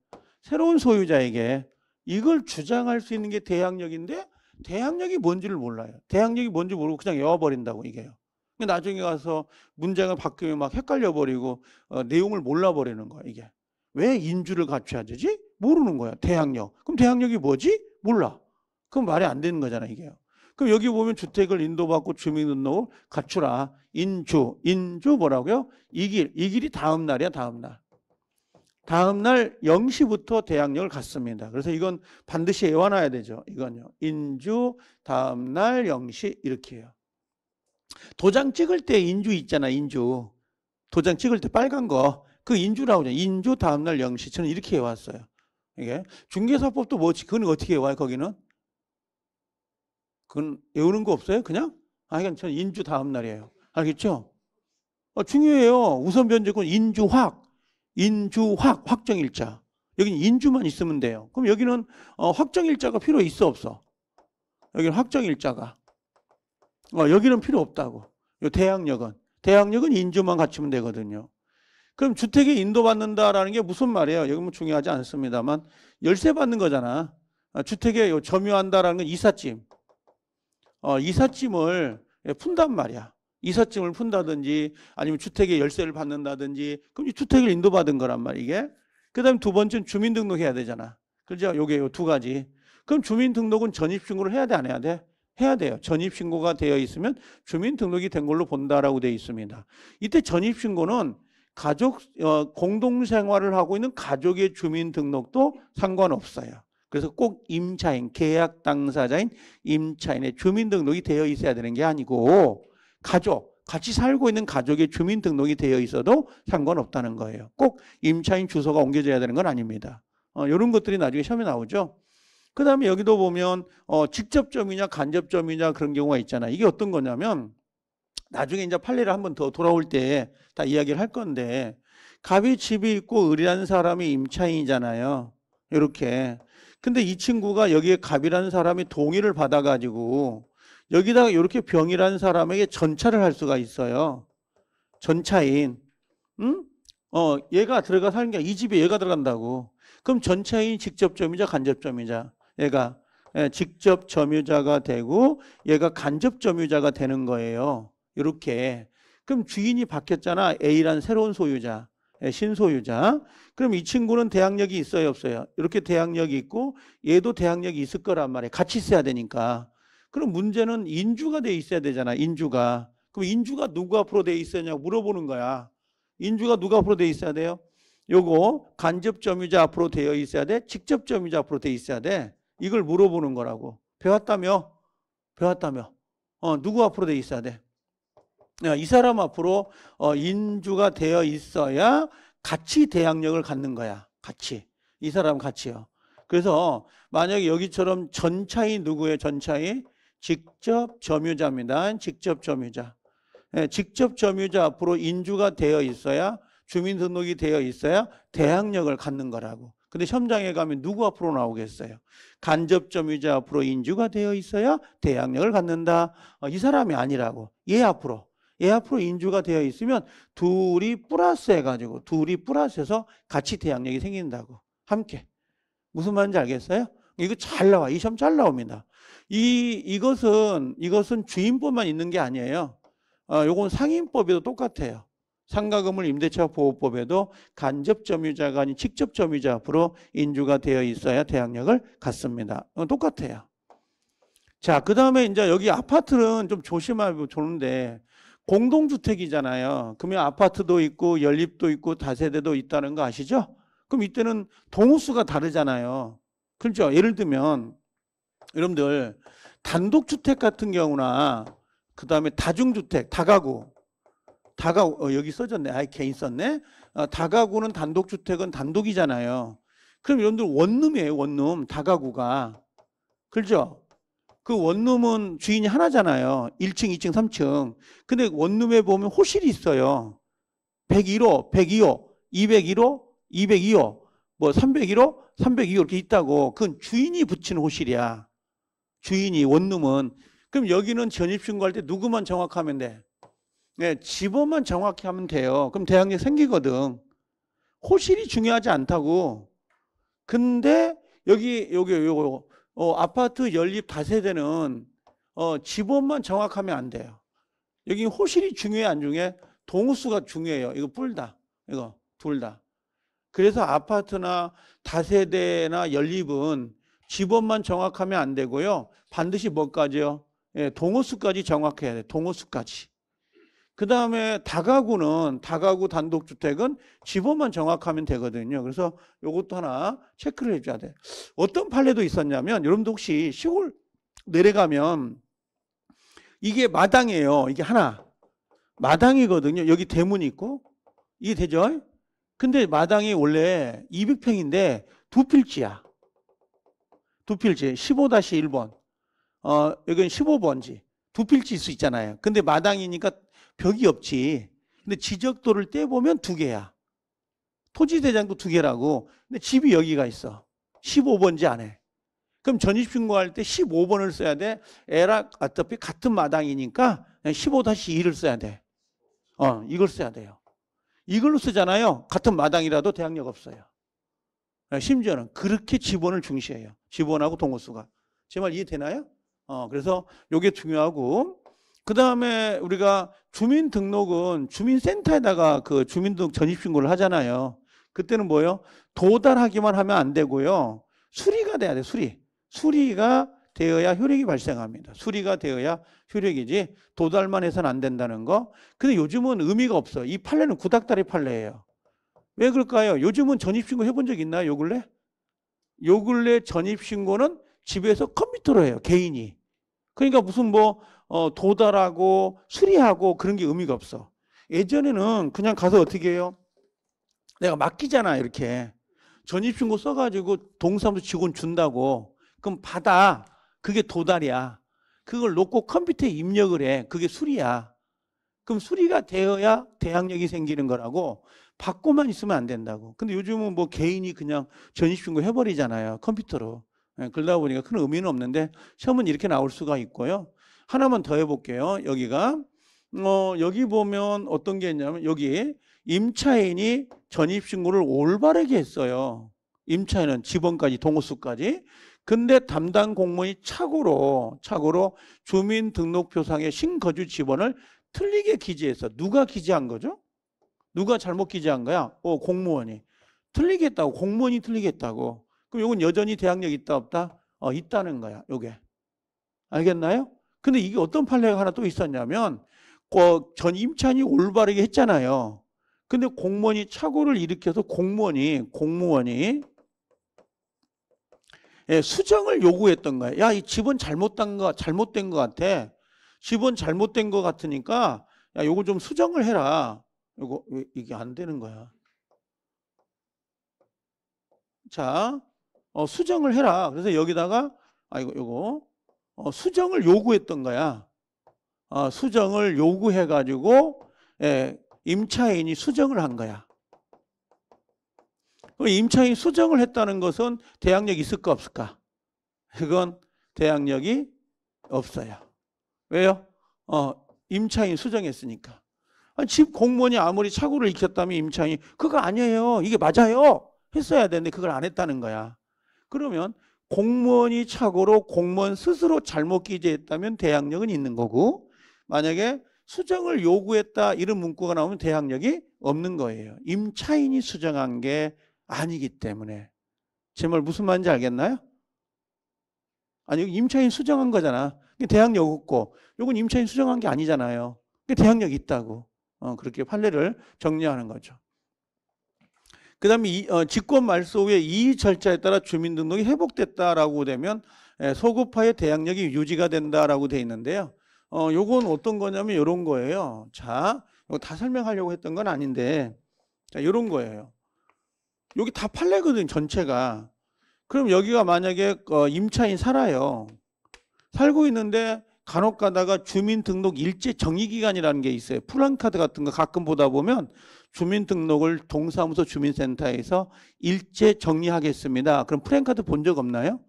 새로운 소유자에게. 이걸 주장할 수 있는 게 대항력인데 대항력이 뭔지를 몰라요. 대항력이 뭔지 모르고 그냥 여워버린다고 이게요. 나중에 가서 문장을 바뀌면 막 헷갈려 버리고 어, 내용을 몰라 버리는 거야 이게 왜 인주를 갖춰야 되지 모르는 거야 대항력 그럼 대항력이 뭐지 몰라 그럼 말이 안 되는 거잖아 이게 그럼 여기 보면 주택을 인도받고 주민등록을 갖추라 인주 인주 뭐라고요 이길이 길이 다음 날이야 다음 날 다음 날 0시부터 대항력을 갖습니다. 그래서 이건 반드시 외워놔야 되죠. 이건요. 인주 다음 날 0시 이렇게 해요. 도장 찍을 때 인주 있잖아, 인주. 도장 찍을 때 빨간 거. 그 인주라고 하잖 인주 다음날 영시. 저는 이렇게 해왔어요. 이게. 중개사법도 뭐지? 그건 어떻게 해와요, 거기는? 그건 외우는 거 없어요? 그냥? 아, 그건 저는 인주 다음날이에요. 알겠죠? 어, 중요해요. 우선 변제권 인주확. 인주확. 확정일자. 여기는 인주만 있으면 돼요. 그럼 여기는 어, 확정일자가 필요 있어 없어? 여기는 확정일자가. 어, 여기는 필요 없다고. 요 대항력은. 대항력은 인조만 갖추면 되거든요. 그럼 주택이 인도받는다라는 게 무슨 말이에요? 여기 뭐 중요하지 않습니다만 열쇠 받는 거잖아. 아, 주택에 요 점유한다라는 건 이삿짐. 어, 이삿짐을 예, 푼단 말이야. 이삿짐을 푼다든지 아니면 주택에 열쇠를 받는다든지 그럼 이 주택을 인도받은 거란 말이게. 그다음에 두 번째는 주민등록해야 되잖아. 그죠? 요게 요 두 가지. 그럼 주민등록은 전입신고를 해야 돼 안 해야 돼? 해야 돼요. 전입신고가 되어 있으면 주민등록이 된 걸로 본다라고 되어 있습니다. 이때 전입신고는 가족 어, 공동생활을 하고 있는 가족의 주민등록도 상관없어요. 그래서 꼭 임차인 계약 당사자인 임차인의 주민등록이 되어 있어야 되는 게 아니고 가족 같이 살고 있는 가족의 주민등록이 되어 있어도 상관없다는 거예요. 꼭 임차인 주소가 옮겨져야 되는 건 아닙니다. 어, 이런 것들이 나중에 시험에 나오죠. 그 다음에 여기도 보면 어, 직접점이냐 간접점이냐 그런 경우가 있잖아. 이게 어떤 거냐면 나중에 이제 판례를 한 번 더 돌아올 때 다 이야기를 할 건데 갑이 집이 있고 을이라는 사람이 임차인이잖아요. 이렇게. 근데 이 친구가 여기에 갑이라는 사람이 동의를 받아가지고 여기다가 이렇게 병이라는 사람에게 전차를 할 수가 있어요. 전차인. 응? 음? 어, 얘가 들어가 사는 게이 집에 얘가 들어간다고. 그럼 전차인 직접점이자 간접점이자 얘가 예, 직접 점유자가 되고 얘가 간접 점유자가 되는 거예요. 이렇게. 그럼 주인이 바뀌었잖아. A란 새로운 소유자. 예, 신소유자. 그럼 이 친구는 대항력이 있어요, 없어요? 이렇게 대항력이 있고 얘도 대항력이 있을 거란 말이에요. 같이 있어야 되니까. 그럼 문제는 인주가 돼 있어야 되잖아. 인주가. 그럼 인주가 누구 앞으로 돼 있었냐고 물어보는 거야. 인주가 누구 앞으로 돼 있어야 돼요? 요거 간접 점유자 앞으로 되어 있어야 돼. 직접 점유자 앞으로 돼 있어야 돼. 이걸 물어보는 거라고. 배웠다며? 배웠다며? 어, 누구 앞으로 돼 있어야 돼? 이 사람 앞으로 어, 인주가 되어 있어야 같이 대항력을 갖는 거야. 같이. 이 사람 같이요. 그래서 만약에 여기처럼 전차이 누구의 전차이? 직접 점유자입니다. 직접 점유자. 예, 직접 점유자 앞으로 인주가 되어 있어야 주민등록이 되어 있어야 대항력을 갖는 거라고. 근데 현장에 가면 누구 앞으로 나오겠어요? 간접점 유자 앞으로 인주가 되어 있어야 대항력을 갖는다. 어, 이 사람이 아니라고. 얘 앞으로. 얘 앞으로 인주가 되어 있으면 둘이 플러스 해가지고 둘이 플러스해서 같이 대항력이 생긴다고. 함께. 무슨 말인지 알겠어요? 이거 잘 나와. 이 시험 잘 나옵니다. 이, 이것은, 이것은 주인법만 있는 게 아니에요. 어, 요건 상인법에도 똑같아요. 상가금을 임대차 보호법에도 간접 점유자가 아닌 직접 점유자 앞으로 인주가 되어 있어야 대항력을 갖습니다. 어, 똑같아요. 자, 그 다음에 이제 여기 아파트는 좀 조심하고 좋은데 공동주택이잖아요. 그러면 아파트도 있고 연립도 있고 다세대도 있다는 거 아시죠? 그럼 이때는 동호수가 다르잖아요. 그렇죠? 예를 들면 여러분들 단독주택 같은 경우나 그 다음에 다중주택, 다가구 다가 어, 여기 써졌네. 아예 개인 썼네. 어, 다가구는 단독주택은 단독이잖아요. 그럼 여러분들 원룸이에요. 원룸 다가구가 그죠그 원룸은 주인이 하나잖아요. 1층, 2층, 3층. 근데 원룸에 보면 호실이 있어요. 101호, 102호, 201호, 202호, 뭐 301호, 302호 이렇게 있다고. 그건 주인이 붙인 호실이야. 주인이 원룸은. 그럼 여기는 전입신고할 때 누구만 정확하면 돼? 네, 예, 지어만 정확히 하면 돼요. 그럼 대항력 생기거든. 호실이 중요하지 않다고. 근데 여기 여기 요거 어, 아파트 연립 다세대는 어, 지원만 정확하면 안 돼요. 여기 호실이 중요해 안 중요해? 동수가 중요해요. 이거 뿔다. 이거 둘 다. 그래서 아파트나 다세대나 연립은 지원만 정확하면 안 되고요. 반드시 뭐까지요? 예, 동호수까지 정확해야 돼. 동호수까지. 그 다음에 다가구는 다가구 단독주택은 집어만 정확하면 되거든요. 그래서 이것도 하나 체크를 해줘야 돼. 어떤 판례도 있었냐면 여러분도 혹시 시골 내려가면 이게 마당이에요. 이게 하나 마당이거든요. 여기 대문이 있고 이게 되죠. 근데 마당이 원래 200평인데 두 필지야. 두 필지 15-1번. 어, 여기는 15번지. 두 필지일 수 있잖아요. 근데 마당이니까 벽이 없지. 근데 지적도를 떼보면 두 개야. 토지대장도 두 개라고. 근데 집이 여기가 있어. 15번지 안에. 그럼 전입신고할 때 15번을 써야 돼. 에라 어차피 같은 마당이니까 15-2를 써야 돼. 어, 이걸 써야 돼요. 이걸로 쓰잖아요. 같은 마당이라도 대항력 없어요. 예, 심지어는 그렇게 지번을 중시해요. 지번하고 동호수가. 제 말 이해되나요? 어, 그래서 요게 중요하고 그 다음에 우리가 주민등록은 주민센터에다가 그 주민등록 전입신고를 하잖아요. 그때는 뭐예요? 도달하기만 하면 안 되고요. 수리가 돼야 돼, 수리. 수리가 되어야 효력이 발생합니다. 수리가 되어야 효력이지 도달만 해서는 안 된다는 거. 근데 요즘은 의미가 없어. 이 판례는 구닥다리 판례예요. 왜 그럴까요? 요즘은 전입신고 해본 적 있나요? 요 근래? 요 근래 전입신고는 집에서 컴퓨터로 해요. 개인이. 그러니까 무슨 뭐 어, 도달하고 수리하고 그런 게 의미가 없어. 예전에는 그냥 가서 어떻게 해요? 내가 맡기잖아, 이렇게. 전입신고 써가지고 동사무소 직원 준다고. 그럼 받아. 그게 도달이야. 그걸 놓고 컴퓨터에 입력을 해. 그게 수리야. 그럼 수리가 되어야 대항력이 생기는 거라고 받고만 있으면 안 된다고. 근데 요즘은 뭐 개인이 그냥 전입신고 해버리잖아요. 컴퓨터로. 예, 그러다 보니까 큰 의미는 없는데 시험은 이렇게 나올 수가 있고요. 하나만 더 해볼게요. 여기가 어, 여기 보면 어떤 게 있냐면 여기 임차인이 전입신고를 올바르게 했어요. 임차인은 지번까지 동호수까지. 근데 담당 공무원이 착오로 착오로 주민등록표상의 신거주 지번을 틀리게 기재해서 누가 기재한 거죠? 누가 잘못 기재한 거야? 어, 공무원이. 틀리겠다고. 공무원이 틀리겠다고. 그럼 이건 여전히 대항력 있다 없다? 어, 있다는 거야. 요게. 알겠나요? 근데 이게 어떤 판례가 하나 또 있었냐면 전 임찬이 올바르게 했잖아요. 근데 공무원이 착오를 일으켜서 공무원이 공무원이 예, 수정을 요구했던 거야. 야, 이 집은 잘못된 거 잘못된 거 같아. 집은 잘못된 거 같으니까 야, 요거 좀 수정을 해라. 요거 이게 안 되는 거야. 자, 어, 수정을 해라. 그래서 여기다가 아 이거 요거 어, 수정을 요구했던 거야. 어, 수정을 요구해가지고 예, 임차인이 수정을 한 거야. 임차인 수정을 했다는 것은 대항력 있을까 없을까? 그건 대항력이 없어요. 왜요? 어, 임차인 수정했으니까. 아니, 집 공무원이 아무리 착오를 익혔다면 임차인이 그거 아니에요. 이게 맞아요. 했어야 되는데 그걸 안 했다는 거야. 그러면 공무원이 착오로 공무원 스스로 잘못 기재했다면 대항력은 있는 거고 만약에 수정을 요구했다 이런 문구가 나오면 대항력이 없는 거예요. 임차인이 수정한 게 아니기 때문에 제 말 무슨 말인지 알겠나요? 아니 임차인 수정한 거잖아. 대항력 없고 요건 임차인 수정한 게 아니잖아요. 대항력 있다고 어, 그렇게 판례를 정리하는 거죠. 그 다음에 어, 직권 말소 후에 이의 절차에 따라 주민등록이 회복됐다라고 되면 예, 소급화의 대항력이 유지가 된다라고 돼 있는데요. 어, 요건 어떤 거냐면 요런 거예요. 자, 이거 다 설명하려고 했던 건 아닌데, 자, 요런 거예요. 여기 다 팔레거든, 전체가. 그럼 여기가 만약에 어, 임차인 살아요. 살고 있는데 간혹 가다가 주민등록 일제 정의기간이라는 게 있어요. 플랑카드 같은 거 가끔 보다 보면 주민등록을 동사무소 주민센터에서 일제 정리하겠습니다. 그럼 프랭카드 본 적 없나요?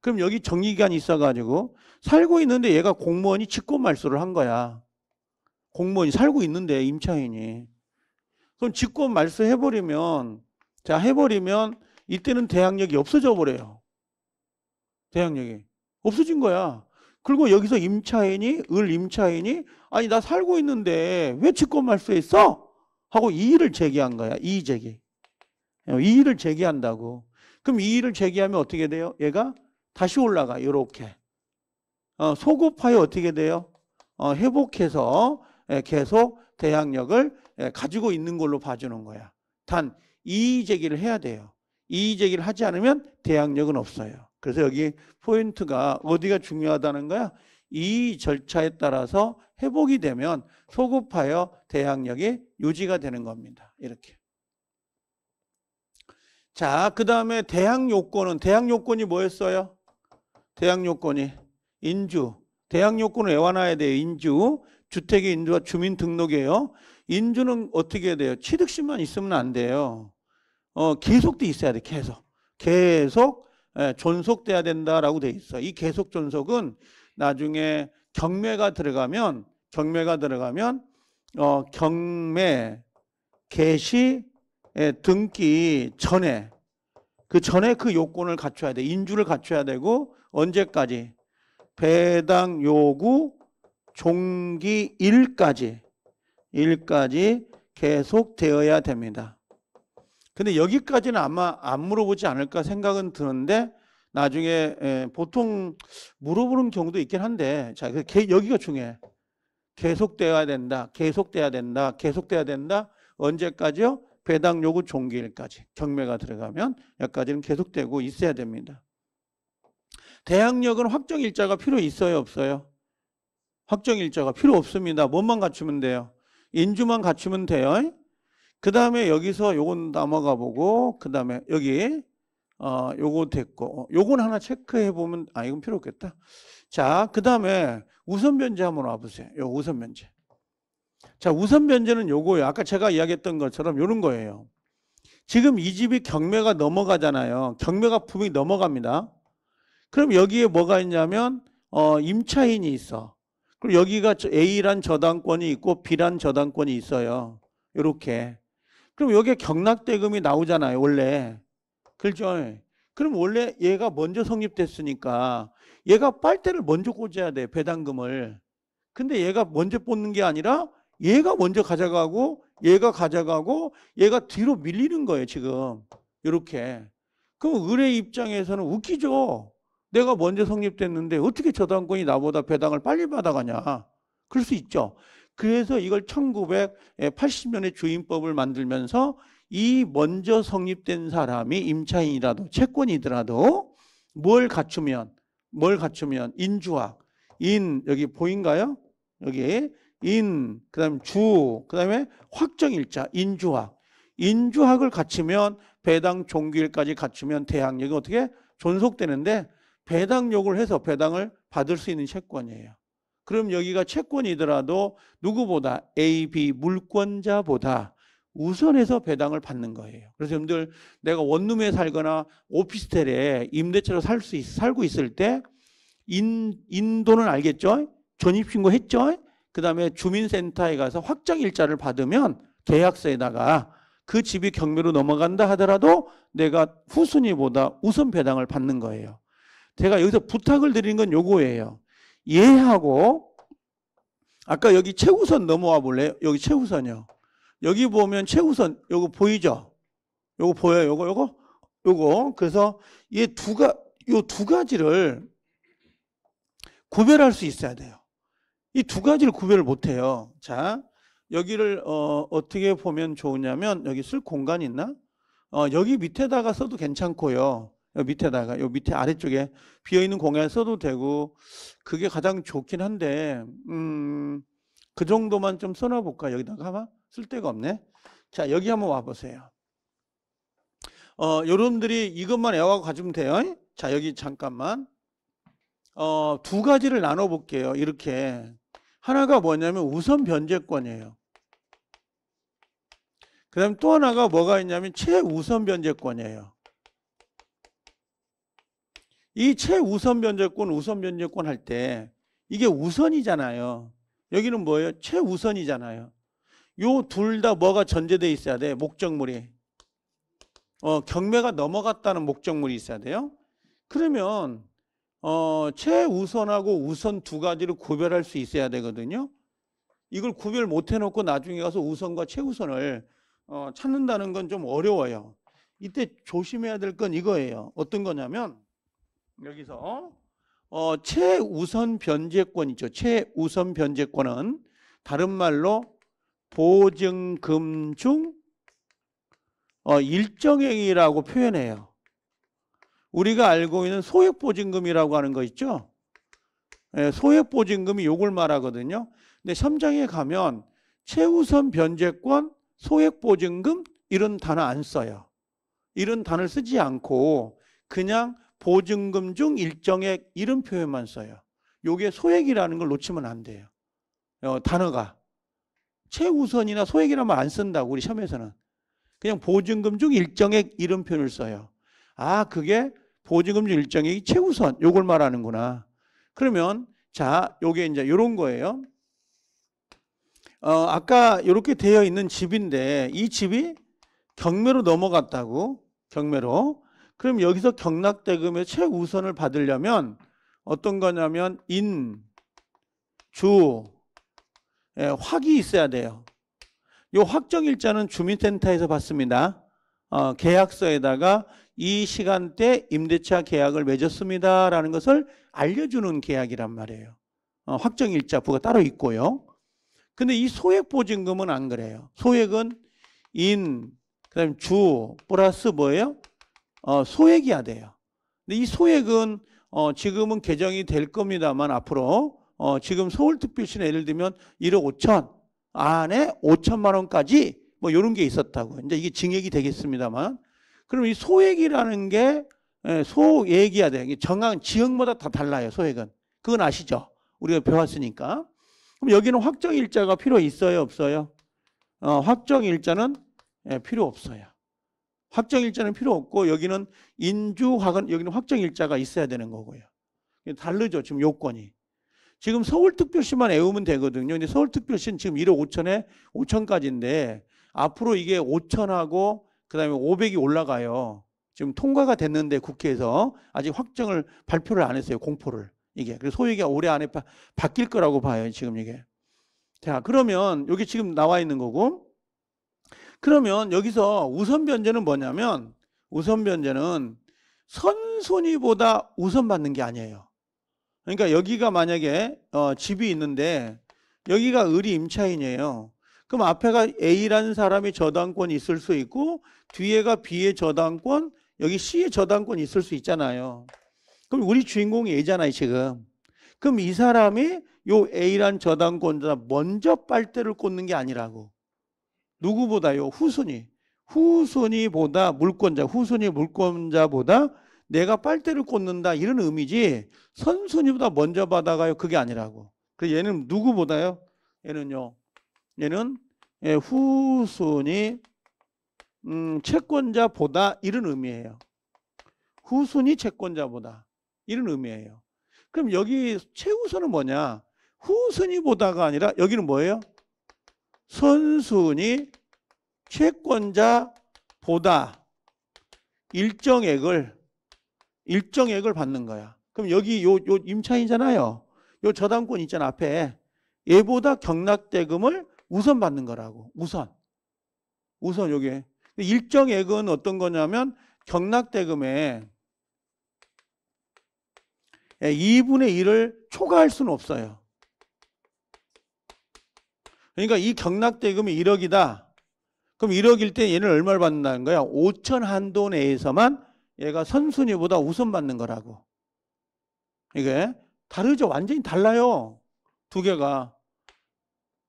그럼 여기 정리기간이 있어가지고 살고 있는데 얘가 공무원이 직권 말소를 한 거야. 공무원이 살고 있는데 임차인이. 그럼 직권 말소 해버리면 자 해버리면 이때는 대항력이 없어져 버려요. 대항력이 없어진 거야. 그리고 여기서 임차인이 을 임차인이 아니 나 살고 있는데 왜 직권 말소했어? 하고 이의를 제기한 거야. 이의 제기. 어, 이의를 제기한다고. 그럼 이의를 제기하면 어떻게 돼요? 얘가 다시 올라가. 이렇게. 어, 소급하여 어떻게 돼요? 어, 회복해서 예, 계속 대항력을 예, 가지고 있는 걸로 봐주는 거야. 단 이의 제기를 해야 돼요. 이의 제기를 하지 않으면 대항력은 없어요. 그래서 여기 포인트가 어디가 중요하다는 거야? 이 절차에 따라서 회복이 되면 소급하여 대항력이 유지가 되는 겁니다. 이렇게. 자, 그 다음에 대항 요건은, 대항 요건이 뭐였어요? 대항 요건이 인주. 대항 요건을 외워해야 돼요. 인주. 주택의 인주와 주민등록이에요. 인주는 어떻게 해야 돼요? 취득심만 있으면 안 돼요. 어, 계속 돼 있어야 돼, 계속. 계속 예, 존속돼야 된다라고 돼 있어. 이 계속 존속은 나중에 경매가 들어가면 경매가 들어가면 어, 경매 개시 예, 등기 전에 그 전에 그 요건을 갖춰야 돼. 인주를 갖춰야 되고 언제까지 배당 요구 종기 일까지일까지 계속 되어야 됩니다. 근데 여기까지는 아마 안 물어보지 않을까 생각은 드는데 나중에 예, 보통 물어보는 경우도 있긴 한데 자 그 여기가 중요해. 계속돼야 된다. 계속돼야 된다. 계속돼야 된다. 언제까지요? 배당 요구 종기일까지. 경매가 들어가면 여기까지는 계속되고 있어야 됩니다. 대항력은 확정 일자가 필요 있어요, 없어요? 확정 일자가 필요 없습니다. 뭔만 갖추면 돼요? 인주만 갖추면 돼요. 그 다음에 여기서 요건 넘어가 보고 그 다음에 여기 어, 요거 됐고 어, 요건 하나 체크해 보면 아 이건 필요 없겠다. 자, 그 다음에 우선 변제 한번 와보세요. 요 우선 변제. 자, 우선 변제는 요거예요. 아까 제가 이야기했던 것처럼 요런 거예요. 지금 이 집이 경매가 넘어가잖아요. 경매가 분명히 넘어갑니다. 그럼 여기에 뭐가 있냐면 어, 임차인이 있어. 그럼 여기가 A란 저당권이 있고 B란 저당권이 있어요. 이렇게. 그럼 여기에 경락대금이 나오잖아요. 원래. 그렇죠? 그럼 원래 얘가 먼저 성립됐으니까 얘가 빨대를 먼저 꽂아야 돼 배당금을 근데 얘가 먼저 뽑는 게 아니라 얘가 먼저 가져가고 얘가 가져가고 얘가 뒤로 밀리는 거예요 지금 이렇게 그럼 의뢰 입장에서는 웃기죠 내가 먼저 성립됐는데 어떻게 저당권이 나보다 배당을 빨리 받아가냐 그럴 수 있죠 그래서 이걸 1980년에 주임법을 만들면서 이 먼저 성립된 사람이 임차인이라도 채권이더라도 뭘 갖추면 뭘 갖추면 인주학 인 여기 보인가요? 여기 인 그다음 주 그다음에 확정일자 인주학 인주학을 갖추면 배당 종교일까지 갖추면 대항력이 어떻게 존속되는데 배당력을 해서 배당을 받을 수 있는 채권이에요. 그럼 여기가 채권이더라도 누구보다 A, B 물권자보다 우선해서 배당을 받는 거예요. 그래서 여러분들 내가 원룸에 살거나 오피스텔에 임대차로 살 수 살고 있을 때 인, 인도는 알겠죠? 전입신고 했죠? 그 다음에 주민센터에 가서 확정 일자를 받으면 계약서에다가 그 집이 경매로 넘어간다 하더라도 내가 후순위보다 우선 배당을 받는 거예요. 제가 여기서 부탁을 드린 건 요거예요. 예하고 아까 여기 최우선 넘어와 볼래요? 여기 최우선이요. 여기 보면 최우선 요거 보이죠? 요거 보여요. 요거 요거 요거. 그래서 얘 두가 요 두 가지를 구별할 수 있어야 돼요. 이 두 가지를 구별을 못 해요. 자, 여기를 어, 어떻게 보면 좋으냐면 여기 쓸 공간 있나? 어, 여기 밑에다가 써도 괜찮고요. 요 밑에다가 요 밑에 아래쪽에 비어 있는 공간 써도 되고 그게 가장 좋긴 한데 음, 그 정도만 좀 써놔 볼까 여기다가 하면 쓸데가 없네. 자, 여기 한번 와보세요. 어, 여러분들이 이것만 애하고 가지면 돼요. 자, 여기 잠깐만. 어, 두 가지를 나눠 볼게요. 이렇게. 하나가 뭐냐면 우선 변제권이에요. 그다음또 하나가 뭐가 있냐면 최우선 변제권이에요. 이 최우선 변제권, 우선 변제권 할 때 이게 우선이잖아요. 여기는 뭐예요? 최우선이잖아요. 요둘다 뭐가 전제돼 있어야 돼? 목적물이. 어, 경매가 넘어갔다는 목적물이 있어야 돼요. 그러면 어, 최우선하고 우선 두 가지를 구별할 수 있어야 되거든요. 이걸 구별 못 해놓고 나중에 가서 우선과 최우선을 어, 찾는다는 건 좀 어려워요. 이때 조심해야 될 건 이거예요. 어떤 거냐면 여기서 어, 최우선 변제권 있죠. 최우선 변제권은 다른 말로 보증금 중 어, 일정액이라고 표현해요. 우리가 알고 있는 소액보증금이라고 하는 거 있죠? 예, 소액보증금이 요걸 말하거든요. 근데 시장에 가면 최우선 변제권, 소액보증금 이런 단어 안 써요. 이런 단어를 쓰지 않고 그냥 보증금 중 일정액 이런 표현만 써요. 요게 소액이라는 걸 놓치면 안 돼요. 어, 단어가. 최우선이나 소액이라면 안 쓴다고 우리 시험에서는 그냥 보증금 중 일정액 이름표를 써요. 아 그게 보증금 중 일정액이 최우선 요걸 말하는구나. 그러면 자 요게 이제 요런 거예요. 어 아까 요렇게 되어 있는 집인데 이 집이 경매로 넘어갔다고 경매로 그럼 여기서 경락대금의 최우선을 받으려면 어떤 거냐면 인, 주, 예, 확이 있어야 돼요. 이 확정 일자는 주민센터에서 봤습니다. 어, 계약서에다가 이 시간대 임대차 계약을 맺었습니다라는 것을 알려주는 계약이란 말이에요. 어, 확정 일자부가 따로 있고요. 근데 이 소액 보증금은 안 그래요. 소액은 인, 그다음 주 플러스 뭐예요? 어, 소액이야 돼요. 근데 이 소액은 어, 지금은 개정이 될 겁니다만 앞으로 어, 지금 서울특별시는 예를 들면 1억 5천 안에 5천만 원까지 뭐 이런 게 있었다고. 이제 이게 증액이 되겠습니다만. 그럼 이 소액이라는 게 예, 소액이야 돼. 정한 지역마다 다 달라요. 소액은. 그건 아시죠? 우리가 배웠으니까. 그럼 여기는 확정 일자가 필요 있어요? 없어요? 어, 확정 일자는 예, 필요 없어요. 확정 일자는 필요 없고 여기는 인주확은 여기는 확정 일자가 있어야 되는 거고요. 다르죠. 지금 요건이. 지금 서울특별시만 애우면 되거든요. 근데 서울특별시는 지금 1억 5천에 5천까지인데 앞으로 이게 5천하고 그다음에 500이 올라가요. 지금 통과가 됐는데 국회에서 아직 확정을 발표를 안 했어요. 공포를. 이게. 그래서 소위가 올해 안에 바, 바뀔 거라고 봐요. 지금 이게. 자, 그러면 여기 지금 나와 있는 거고 그러면 여기서 우선 변제는 뭐냐면 우선 변제는 선순위보다 우선 받는 게 아니에요. 그러니까 여기가 만약에 어, 집이 있는데 여기가 을이 임차인이에요. 그럼 앞에가 A라는 사람이 저당권이 있을 수 있고 뒤에가 B의 저당권, 여기 C의 저당권이 있을 수 있잖아요. 그럼 우리 주인공이 A잖아요, 지금. 그럼 이 사람이 요 A란 저당권자 먼저 빨대를 꽂는 게 아니라고. 누구보다요? 후순위. 후순위보다 물권자, 후순위 물권자보다 내가 빨대를 꽂는다 이런 의미지 선순위보다 먼저 받아가요 그게 아니라고. 그 얘는 누구보다요? 얘는요. 얘는 예, 후순위 음, 채권자보다 이런 의미예요. 후순위 채권자보다 이런 의미예요. 그럼 여기 최우선은 뭐냐? 후순위보다가 아니라 여기는 뭐예요? 선순위 채권자보다 일정액을 일정액을 받는 거야. 그럼 여기 요, 요 임차인이잖아요. 요 저당권 있잖아, 앞에. 얘보다 경락대금을 우선 받는 거라고. 우선. 우선 요게. 일정액은 어떤 거냐면 경락대금에 2분의 예, 1을 초과할 수는 없어요. 그러니까 이 경락대금이 1억이다. 그럼 1억일 때 얘는 얼마를 받는다는 거야? 5천 한도 내에서만 얘가 선순위보다 우선받는 거라고. 이게 다르죠. 완전히 달라요. 두 개가.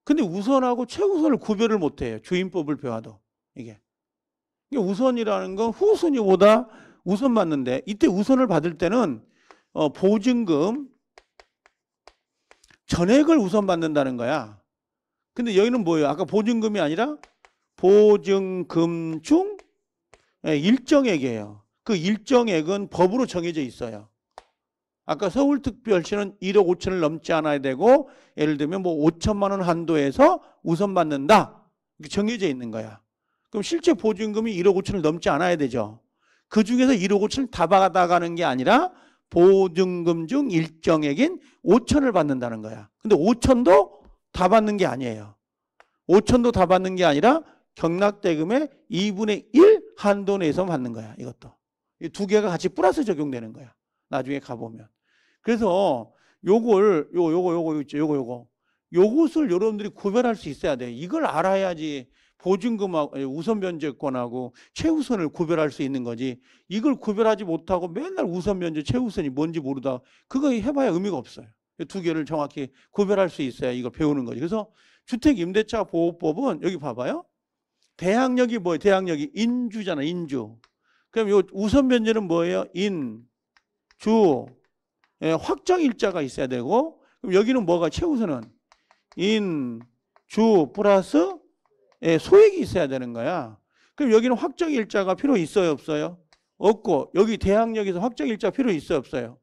근데 우선하고 최우선을 구별을 못 해요. 주임법을 배워도. 이게. 이게 우선이라는 건 후순위보다 우선 받는데 이때 우선을 받을 때는 어, 보증금 전액을 우선 받는다는 거야. 근데 여기는 뭐예요? 아까 보증금이 아니라 보증금 중 예, 일정액이에요. 그 일정액은 법으로 정해져 있어요. 아까 서울특별시는 1억 5천을 넘지 않아야 되고 예를 들면 뭐 5천만 원 한도에서 우선받는다. 이렇게 정해져 있는 거야. 그럼 실제 보증금이 1억 5천을 넘지 않아야 되죠. 그 중에서 1억 5천을 다 받아가는 게 아니라 보증금 중 일정액인 5천을 받는다는 거야. 근데 5천도 다 받는 게 아니에요. 5천도 다 받는 게 아니라 경락대금의 2분의 1 한도 내에서 받는 거야. 이것도. 이두 개가 같이 플러스 적용되는 거야. 나중에 가보면. 그래서 요걸, 요, 요거, 요거, 요거, 요거, 요거. 요것을 여러분들이 구별할 수 있어야 돼. 이걸 알아야지 보증금하고 우선 변제권하고 최우선을 구별할 수 있는 거지. 이걸 구별하지 못하고 맨날 우선 변제 최우선이 뭔지 모르다 그거 해봐야 의미가 없어요. 두 개를 정확히 구별할 수 있어야 이걸 배우는 거지. 그래서 주택 임대차 보호법은 여기 봐봐요. 대항력이 뭐예요? 대항력이 인주잖아, 인주. 그럼 요 우선 변제는 뭐예요? 인, 주, 예, 확정 일자가 있어야 되고 그럼 여기는 뭐가 최우선은 인, 주 플러스 예, 소액이 있어야 되는 거야. 그럼 여기는 확정 일자가 필요 있어요, 없어요? 없고 여기 대항력에서 확정 일자 필요 있어요, 없어요?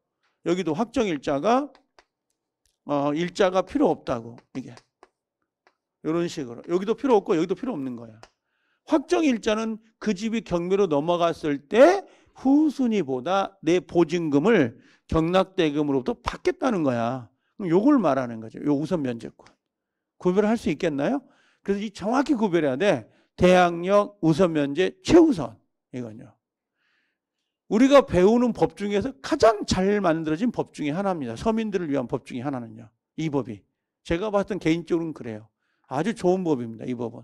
여기도 확정 일자가 어, 일자가 필요 없다고 이게 이런 식으로 여기도 필요 없고 여기도 필요 없는 거야. 확정 일자는 그 집이 경매로 넘어갔을 때 후순위보다 내 보증금을 경락대금으로부터 받겠다는 거야. 요걸 말하는 거죠. 요 우선 면제권. 구별할 수 있겠나요? 그래서 이 정확히 구별해야 돼. 대항력, 우선 면제, 최우선. 이건요. 우리가 배우는 법 중에서 가장 잘 만들어진 법 중에 하나입니다. 서민들을 위한 법 중에 하나는요. 이 법이. 제가 봤던 개인적으로는 그래요. 아주 좋은 법입니다. 이 법은.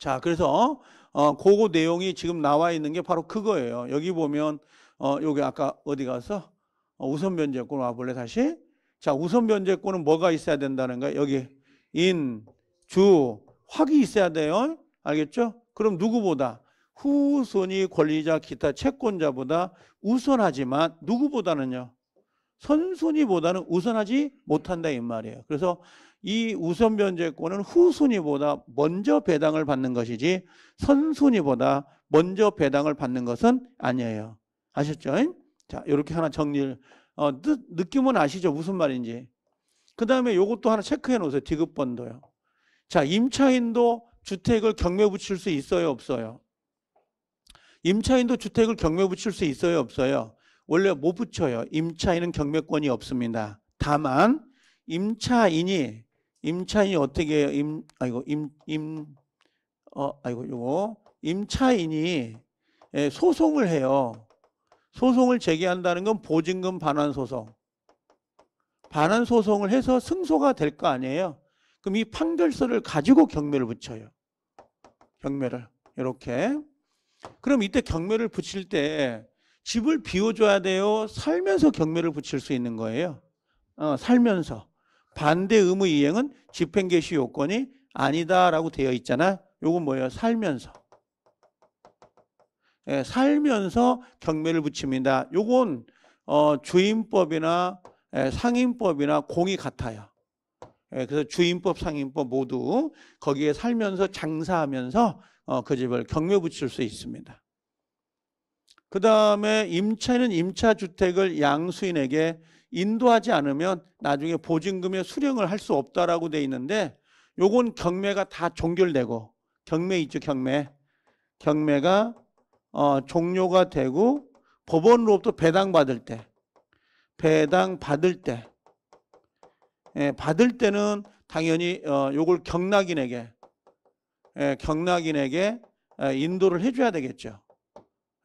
자, 그래서 어, 그거 내용이 지금 나와 있는 게 바로 그거예요. 여기 보면 어, 여기 아까 어디 가서 어, 우선 변제권 와볼래 다시? 자, 우선 변제권은 뭐가 있어야 된다는 거야? 여기 인, 주, 확이 있어야 돼요. 알겠죠? 그럼 누구보다 후손이 권리자 기타 채권자보다 우선하지만 누구보다는요? 선순위보다는 우선하지 못한다 이 말이에요. 그래서 이 우선 변제권은 후순위보다 먼저 배당을 받는 것이지 선순위보다 먼저 배당을 받는 것은 아니에요. 아셨죠? 자, 이렇게 하나 정리를 어, 느, 느낌은 아시죠? 무슨 말인지. 그 다음에 이것도 하나 체크해 놓으세요. 디귿번도요. 자, 임차인도 주택을 경매 붙일 수 있어요? 없어요? 임차인도 주택을 경매 붙일 수 있어요? 없어요? 원래 못 붙여요. 임차인은 경매권이 없습니다. 다만 임차인이 임차인이 어떻게 임 아이고 임임 어 아이고 요거 임차인이 예, 소송을 해요. 소송을 제기한다는 건 보증금 반환 소송. 반환 소송을 해서 승소가 될 거 아니에요. 그럼 이 판결서를 가지고 경매를 붙여요. 경매를 이렇게. 그럼 이때 경매를 붙일 때 집을 비워줘야 돼요. 살면서 경매를 붙일 수 있는 거예요. 어, 살면서. 반대 의무 이행은 집행 개시 요건이 아니다라고 되어 있잖아. 요건 뭐예요? 살면서. 예, 살면서 경매를 붙입니다. 요건 어, 주임법이나 예, 상임법이나 공이 같아요. 예, 그래서 주임법, 상임법 모두 거기에 살면서 장사하면서 어, 그 집을 경매 붙일 수 있습니다. 그 다음에 임차인은 임차주택을 양수인에게 인도하지 않으면 나중에 보증금의 수령을 할 수 없다라고 돼 있는데 요건 경매가 다 종결되고 경매 있죠 경매 경매가 어, 종료가 되고 법원으로부터 배당받을 때 배당받을 때 예, 받을 때는 당연히 어, 요걸 경락인에게 예, 경락인에게 예, 인도를 해줘야 되겠죠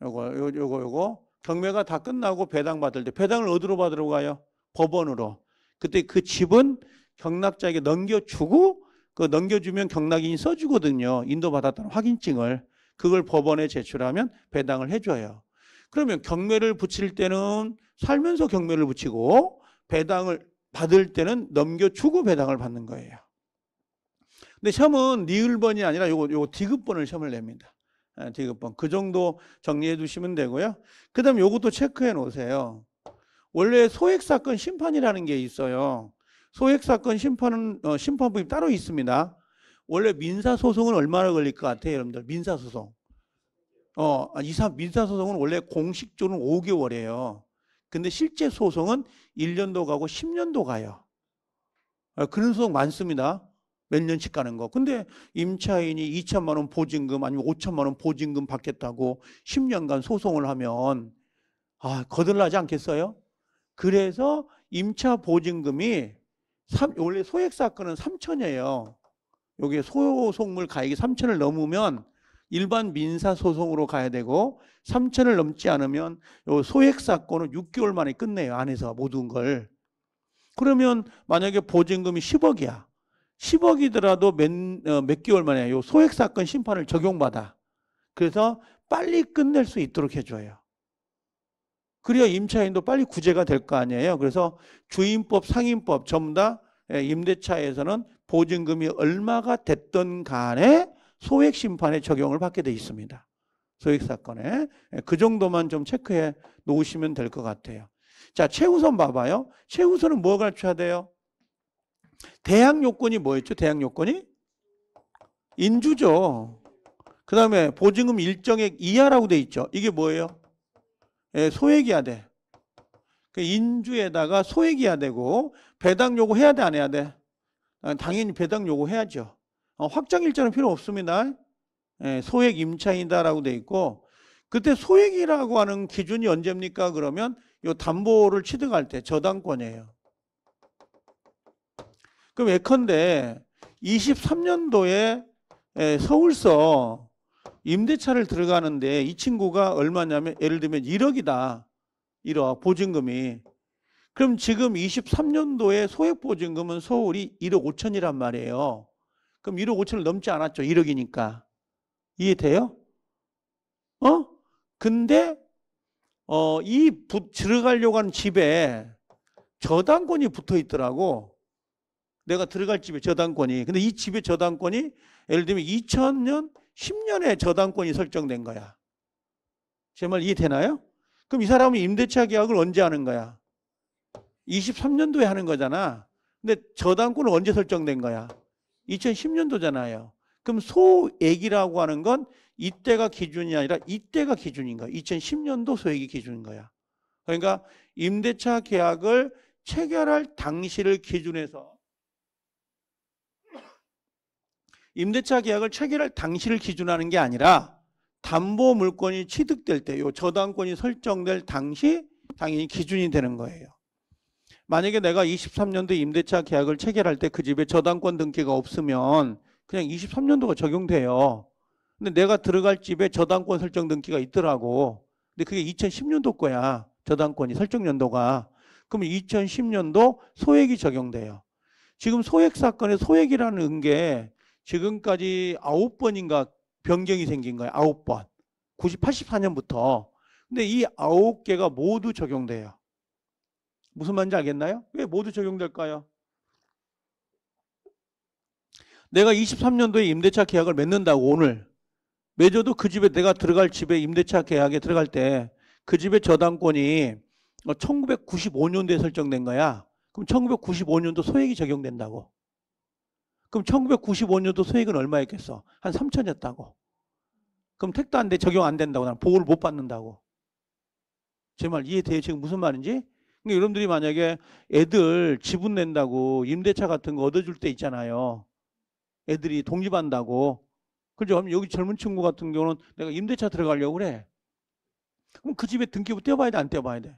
요거 요, 거 요거 경매가 다 끝나고 배당 받을 때 배당을 어디로 받으러 가요? 법원으로. 그때 그 집은 경락자에게 넘겨주고 그 넘겨주면 경락인이 써주거든요. 인도받았다는 확인증을. 그걸 법원에 제출하면 배당을 해줘요. 그러면 경매를 붙일 때는 살면서 경매를 붙이고 배당을 받을 때는 넘겨주고 배당을 받는 거예요. 근데 시험은 니을번이 아니라 요거 요거 디귿번을 시험을 냅니다. 예, 디귿번. 그 정도 정리해 두시면 되고요. 그 다음 요것도 체크해 놓으세요. 원래 소액사건 심판이라는 게 있어요. 소액사건 심판은, 어, 심판법이 따로 있습니다. 원래 민사소송은 얼마나 걸릴 것 같아요, 여러분들? 민사소송. 어, 아, 이 민사소송은 원래 공식적으로 5개월이에요. 근데 실제 소송은 1년도 가고 10년도 가요. 아, 그런 소송 많습니다. 몇 년씩 가는 거. 근데 임차인이 2천만 원 보증금 아니면 5천만 원 보증금 받겠다고 10년간 소송을 하면 아, 거들나지 않겠어요? 그래서 임차 보증금이 3, 원래 소액 사건은 3천이에요. 여기에 소송물 가액이 3천을 넘으면 일반 민사 소송으로 가야 되고 3천을 넘지 않으면 요 소액 사건은 6개월 만에 끝내요. 안에서 모든 걸. 그러면 만약에 보증금이 10억이야. 10억이더라도 몇, 어, 몇 개월 만에 요 소액 사건 심판을 적용받아. 그래서 빨리 끝낼 수 있도록 해줘요. 그래야 임차인도 빨리 구제가 될 거 아니에요. 그래서 주임법, 상임법 전부 다 예, 임대차에서는 보증금이 얼마가 됐던 간에 소액 심판에 적용을 받게 돼 있습니다. 소액 사건에 예, 그 정도만 좀 체크해 놓으시면 될 것 같아요. 자, 최우선 봐봐요. 최우선은 뭐가 갖춰야 돼요? 대항 요건이 뭐였죠? 대항 요건이? 인주죠. 그 다음에 보증금 일정액 이하라고 돼 있죠. 이게 뭐예요? 예, 소액이야 돼. 그 인주에다가 소액이야 되고 배당 요구 해야 돼 안 해야 돼? 아, 당연히 배당 요구 해야죠. 어, 확정일자는 필요 없습니다. 예, 소액 임차인이다라고 돼 있고 그때 소액이라고 하는 기준이 언제입니까? 그러면 요 담보를 취득할 때 저당권이에요. 그럼 예컨대 23년도에 예, 서울서 임대차를 들어가는데 이 친구가 얼마냐면 예를 들면 1억이다. 1억 보증금이. 그럼 지금 23년도에 소액보증금은 서울이 1억 5천이란 말이에요. 그럼 1억 5천을 넘지 않았죠. 1억이니까. 이해돼요? 어? 근데 어, 이 부, 들어가려고 하는 집에 저당권이 붙어 있더라고. 내가 들어갈 집에 저당권이. 근데 이집에 저당권이 예를 들면 2000년, 10년에 저당권이 설정된 거야. 제 말 이해되나요? 그럼 이 사람은 임대차 계약을 언제 하는 거야? 23년도에 하는 거잖아. 근데 저당권은 언제 설정된 거야? 2010년도잖아요. 그럼 소액이라고 하는 건 이때가 기준이 아니라 이때가 기준인 거야. 2010년도 소액이 기준인 거야. 그러니까 임대차 계약을 체결할 당시를 기준해서 임대차 계약을 체결할 당시를 기준하는 게 아니라 담보 물건이 취득될 때, 요 저당권이 설정될 당시 당연히 기준이 되는 거예요. 만약에 내가 23년도 임대차 계약을 체결할 때 그 집에 저당권 등기가 없으면 그냥 23년도가 적용돼요. 근데 내가 들어갈 집에 저당권 설정 등기가 있더라고. 근데 그게 2010년도 거야. 저당권이 설정 연도가. 그러면 2010년도 소액이 적용돼요. 지금 소액 사건의 소액이라는 게 지금까지 아홉 번인가 변경이 생긴 거예요. 아홉 번. 90, 84년부터. 근데 이 아홉 개가 모두 적용돼요. 무슨 말인지 알겠나요? 왜 모두 적용될까요? 내가 23년도에 임대차 계약을 맺는다고 오늘 맺어도 그 집에 내가 들어갈 집에 임대차 계약에 들어갈 때 그 집의 저당권이 1995년도에 어, 설정된 거야. 그럼 1995년도 소액이 적용된다고. 그럼 1995년도 수익은 얼마였겠어? 한 3천이었다고. 그럼 택도 안 돼, 적용 안 된다고. 난 보호를 못 받는다고. 제 말 이해돼요? 지금 무슨 말인지? 그러니까 여러분들이 만약에 애들 지분 낸다고 임대차 같은 거 얻어줄 때 있잖아요. 애들이 독립한다고. 그죠? 여기 젊은 친구 같은 경우는 내가 임대차 들어가려고 그래. 그럼 그 집에 등기부 떼어봐야 돼? 안 떼어봐야 돼?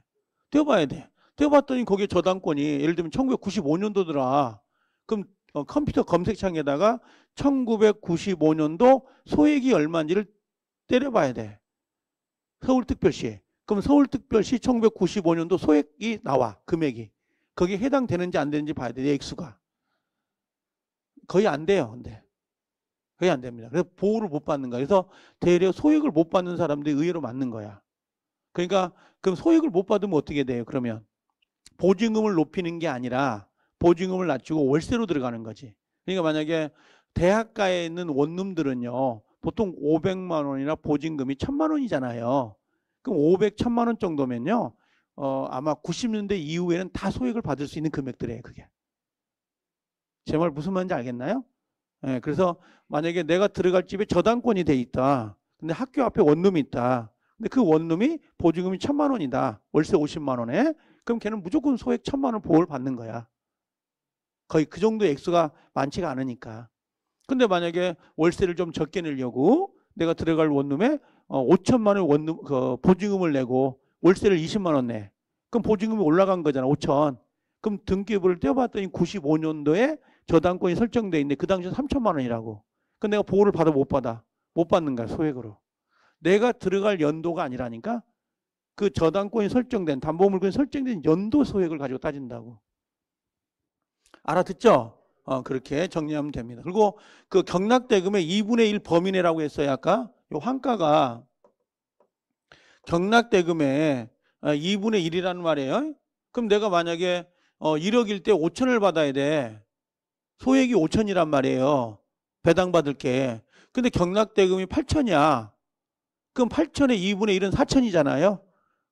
떼어봐야 돼. 떼어봤더니 거기에 저당권이 예를 들면 1995년도더라. 그럼 어, 컴퓨터 검색창에다가 1995년도 소액이 얼마인지를 때려봐야 돼. 서울특별시. 그럼 서울특별시 1995년도 소액이 나와. 금액이. 거기에 해당되는지 안 되는지 봐야 돼. 내 액수가. 거의 안 돼요. 근데. 거의 안 됩니다. 그래서 보호를 못 받는 거야. 그래서 대려 소액을 못 받는 사람들이 의외로 많는 거야. 그러니까 그럼 소액을 못 받으면 어떻게 돼요? 그러면 보증금을 높이는 게 아니라 보증금을 낮추고 월세로 들어가는 거지. 그러니까 만약에 대학가에 있는 원룸들은요. 보통 500만 원이나 보증금이 1000만 원이잖아요. 그럼 500, 1000만 원 정도면요. 어, 아마 90년대 이후에는 다 소액을 받을 수 있는 금액들이에요. 그게. 제 말 무슨 말인지 알겠나요? 예, 그래서 만약에 내가 들어갈 집에 저당권이 돼 있다. 근데 학교 앞에 원룸이 있다. 근데 그 원룸이 보증금이 천만 원이다. 월세 50만 원에. 그럼 걔는 무조건 소액 천만 원 보호를 받는 거야. 거의 그 정도의 액수가 많지가 않으니까. 근데 만약에 월세를 좀 적게 내려고 내가 들어갈 원룸에 5천만 어, 원 원룸 그 보증금을 내고 월세를 20만 원 내. 그럼 보증금이 올라간 거잖아. 5천. 그럼 등기부를 떼어봤더니 95년도에 저당권이 설정돼 있는데 그 당시에 3천만 원이라고. 그럼 내가 보호를 받아 못 받아. 못 받는 거야. 소액으로. 내가 들어갈 연도가 아니라니까 그 저당권이 설정된 담보물건이 설정된 연도 소액을 가지고 따진다고. 알아듣죠? 어, 그렇게 정리하면 됩니다. 그리고 그 경락대금의 2분의 1 범위 내라고 했어요, 아까. 요 환가가 경락대금의 2분의 어, 1이라는 말이에요. 그럼 내가 만약에 어, 1억일 때 5천을 받아야 돼. 소액이 5천이란 말이에요. 배당받을 게. 근데 경락대금이 8천이야. 그럼 8천에 2분의 1은 4천이잖아요.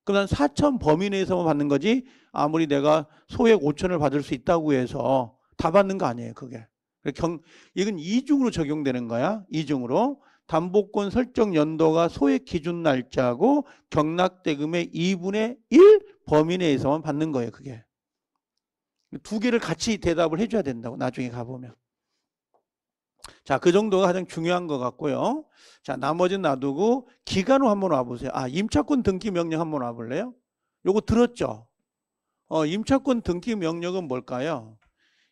그러면 4천 범위 내에서만 받는 거지 아무리 내가 소액 5천을 받을 수 있다고 해서 다 받는 거 아니에요 그게 경, 이건 이중으로 적용되는 거야 이중으로 담보권 설정 연도가 소액 기준 날짜고 경락대금의 2분의 1 범위 내에서만 받는 거예요 그게 두 개를 같이 대답을 해줘야 된다고 나중에 가보면 자, 그 정도가 가장 중요한 것 같고요. 자, 나머지는 놔두고 기간으로 한번 와보세요. 아, 임차권 등기 명령 한번 와볼래요? 요거 들었죠? 어, 임차권 등기 명령은 뭘까요?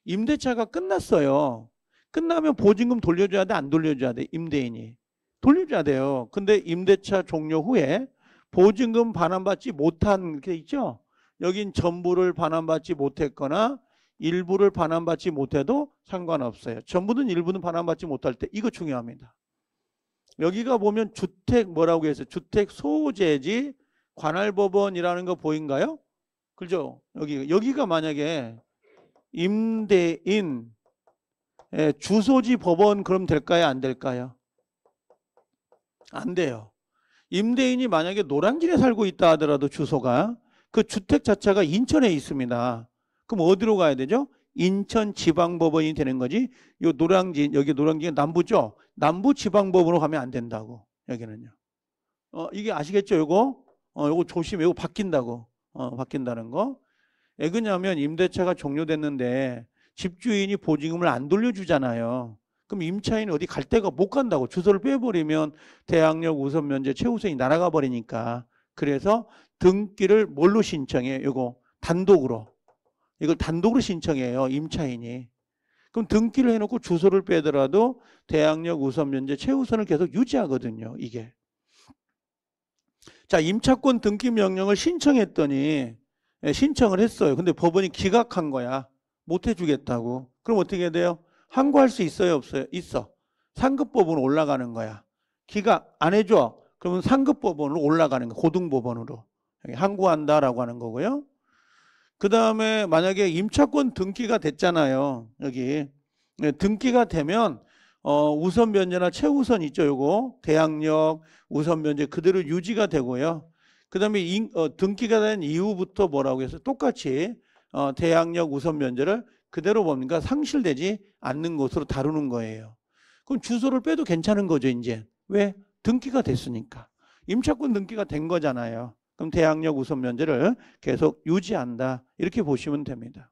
임대차가 끝났어요. 끝나면 보증금 돌려줘야 돼? 안 돌려줘야 돼? 임대인이. 돌려줘야 돼요. 근데 임대차 종료 후에 보증금 반환받지 못한 게 있죠? 여긴 전부를 반환받지 못했거나 일부를 반환받지 못해도 상관없어요. 전부는 일부는 반환받지 못할 때 이거 중요합니다. 여기가 보면 주택 뭐라고 해서 주택 소재지 관할법원이라는 거 보인가요? 그죠? 여기 여기가 만약에 임대인 예, 주소지 법원 그럼 될까요? 안 될까요? 안 돼요. 임대인이 만약에 노량진에 살고 있다 하더라도 주소가 그 주택 자체가 인천에 있습니다. 그럼 어디로 가야 되죠? 인천지방법원이 되는 거지. 요 노량진 여기 노량진이 남부죠. 남부지방법으로 가면 안 된다고 여기는요. 어 이게 아시겠죠? 요거 어 요거 조심해. 요거 바뀐다고 어 바뀐다는 거. 왜 그러냐면 임대차가 종료됐는데 집주인이 보증금을 안 돌려주잖아요. 그럼 임차인 어디 갈 데가 못 간다고 주소를 빼버리면 대항력 우선 면제 최우선이 날아가 버리니까 그래서 등기를 뭘로 신청해? 요거 단독으로 이걸 단독으로 신청해요. 임차인이. 그럼 등기를 해놓고 주소를 빼더라도 대항력 우선 면제 최우선을 계속 유지하거든요. 이게. 자, 임차권 등기 명령을 신청했더니 예, 신청을 했어요. 근데 법원이 기각한 거야. 못 해주겠다고. 그럼 어떻게 돼요? 항고할 수 있어요? 없어요? 있어. 상급법원 올라가는 거야. 기각 안 해줘. 그러면 상급법원으로 올라가는 거야 고등법원으로. 항고한다라고 하는 거고요. 그 다음에 만약에 임차권 등기가 됐잖아요. 여기 예, 등기가 되면 어, 우선 면제나 최우선 있죠. 요거 대항력 우선 면제 그대로 유지가 되고요. 그 다음에 어, 등기가 된 이후부터 뭐라고 해서 똑같이 어, 대항력 우선 면제를 그대로 뭡니까 상실되지 않는 것으로 다루는 거예요. 그럼 주소를 빼도 괜찮은 거죠. 이제 왜 등기가 됐으니까 임차권 등기가 된 거잖아요. 그럼 대항력 우선 면제를 계속 유지한다. 이렇게 보시면 됩니다.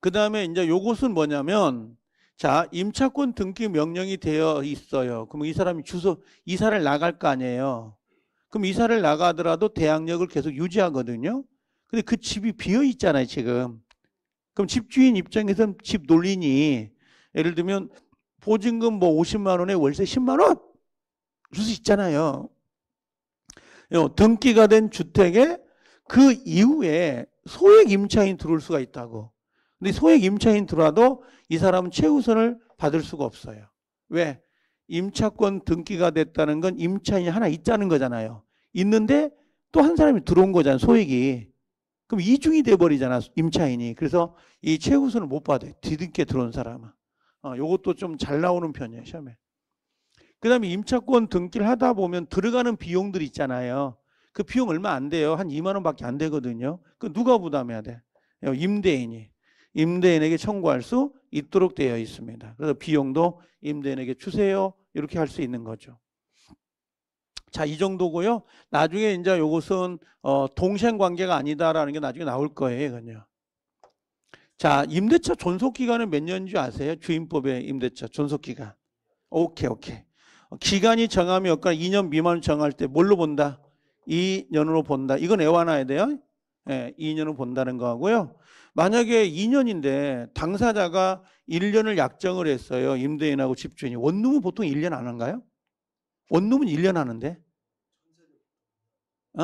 그 다음에 이제 요것은 뭐냐면 자 임차권 등기 명령이 되어 있어요. 그럼 이 사람이 주소 이사를 나갈 거 아니에요. 그럼 이사를 나가더라도 대항력을 계속 유지하거든요. 근데 그 집이 비어 있잖아요 지금. 그럼 집주인 입장에서는 집 놀리니 예를 들면 보증금 뭐 50만 원에 월세 10만 원줄 수 있잖아요. 어, 등기가 된 주택에 그 이후에 소액 임차인 들어올 수가 있다고. 근데 소액 임차인 들어와도 이 사람은 최우선을 받을 수가 없어요. 왜? 임차권 등기가 됐다는 건 임차인이 하나 있다는 거잖아요. 있는데 또 한 사람이 들어온 거잖아요. 소액이. 그럼 이중이 돼버리잖아. 임차인이. 그래서 이 최우선을 못 받아요. 뒤늦게 들어온 사람은. 어, 요것도 좀 잘 나오는 편이에요. 시험에. 그 다음에 임차권 등기를 하다 보면 들어가는 비용들 있잖아요. 그 비용 얼마 안 돼요. 한 2만 원밖에 안 되거든요. 그 누가 부담해야 돼? 임대인이. 임대인에게 청구할 수 있도록 되어 있습니다. 그래서 비용도 임대인에게 주세요. 이렇게 할 수 있는 거죠. 자, 이 정도고요. 나중에 이제 요것은 어, 동생 관계가 아니다라는 게 나중에 나올 거예요, 그요 자, 임대차 존속 기간은 몇 년인지 아세요? 주임법의 임대차 존속 기간. 오케이, 오케이. 어, 기간이 정함이 없거나 2년 미만 을 정할 때 뭘로 본다? 2년으로 본다. 이건 애완아야 돼요. 예, 2년을 본다는 거고요. 만약에 2년인데 당사자가 1년을 약정을 했어요. 임대인하고 집주인이. 원룸은 보통 1년 안 한가요? 원룸은 1년 하는데. 어?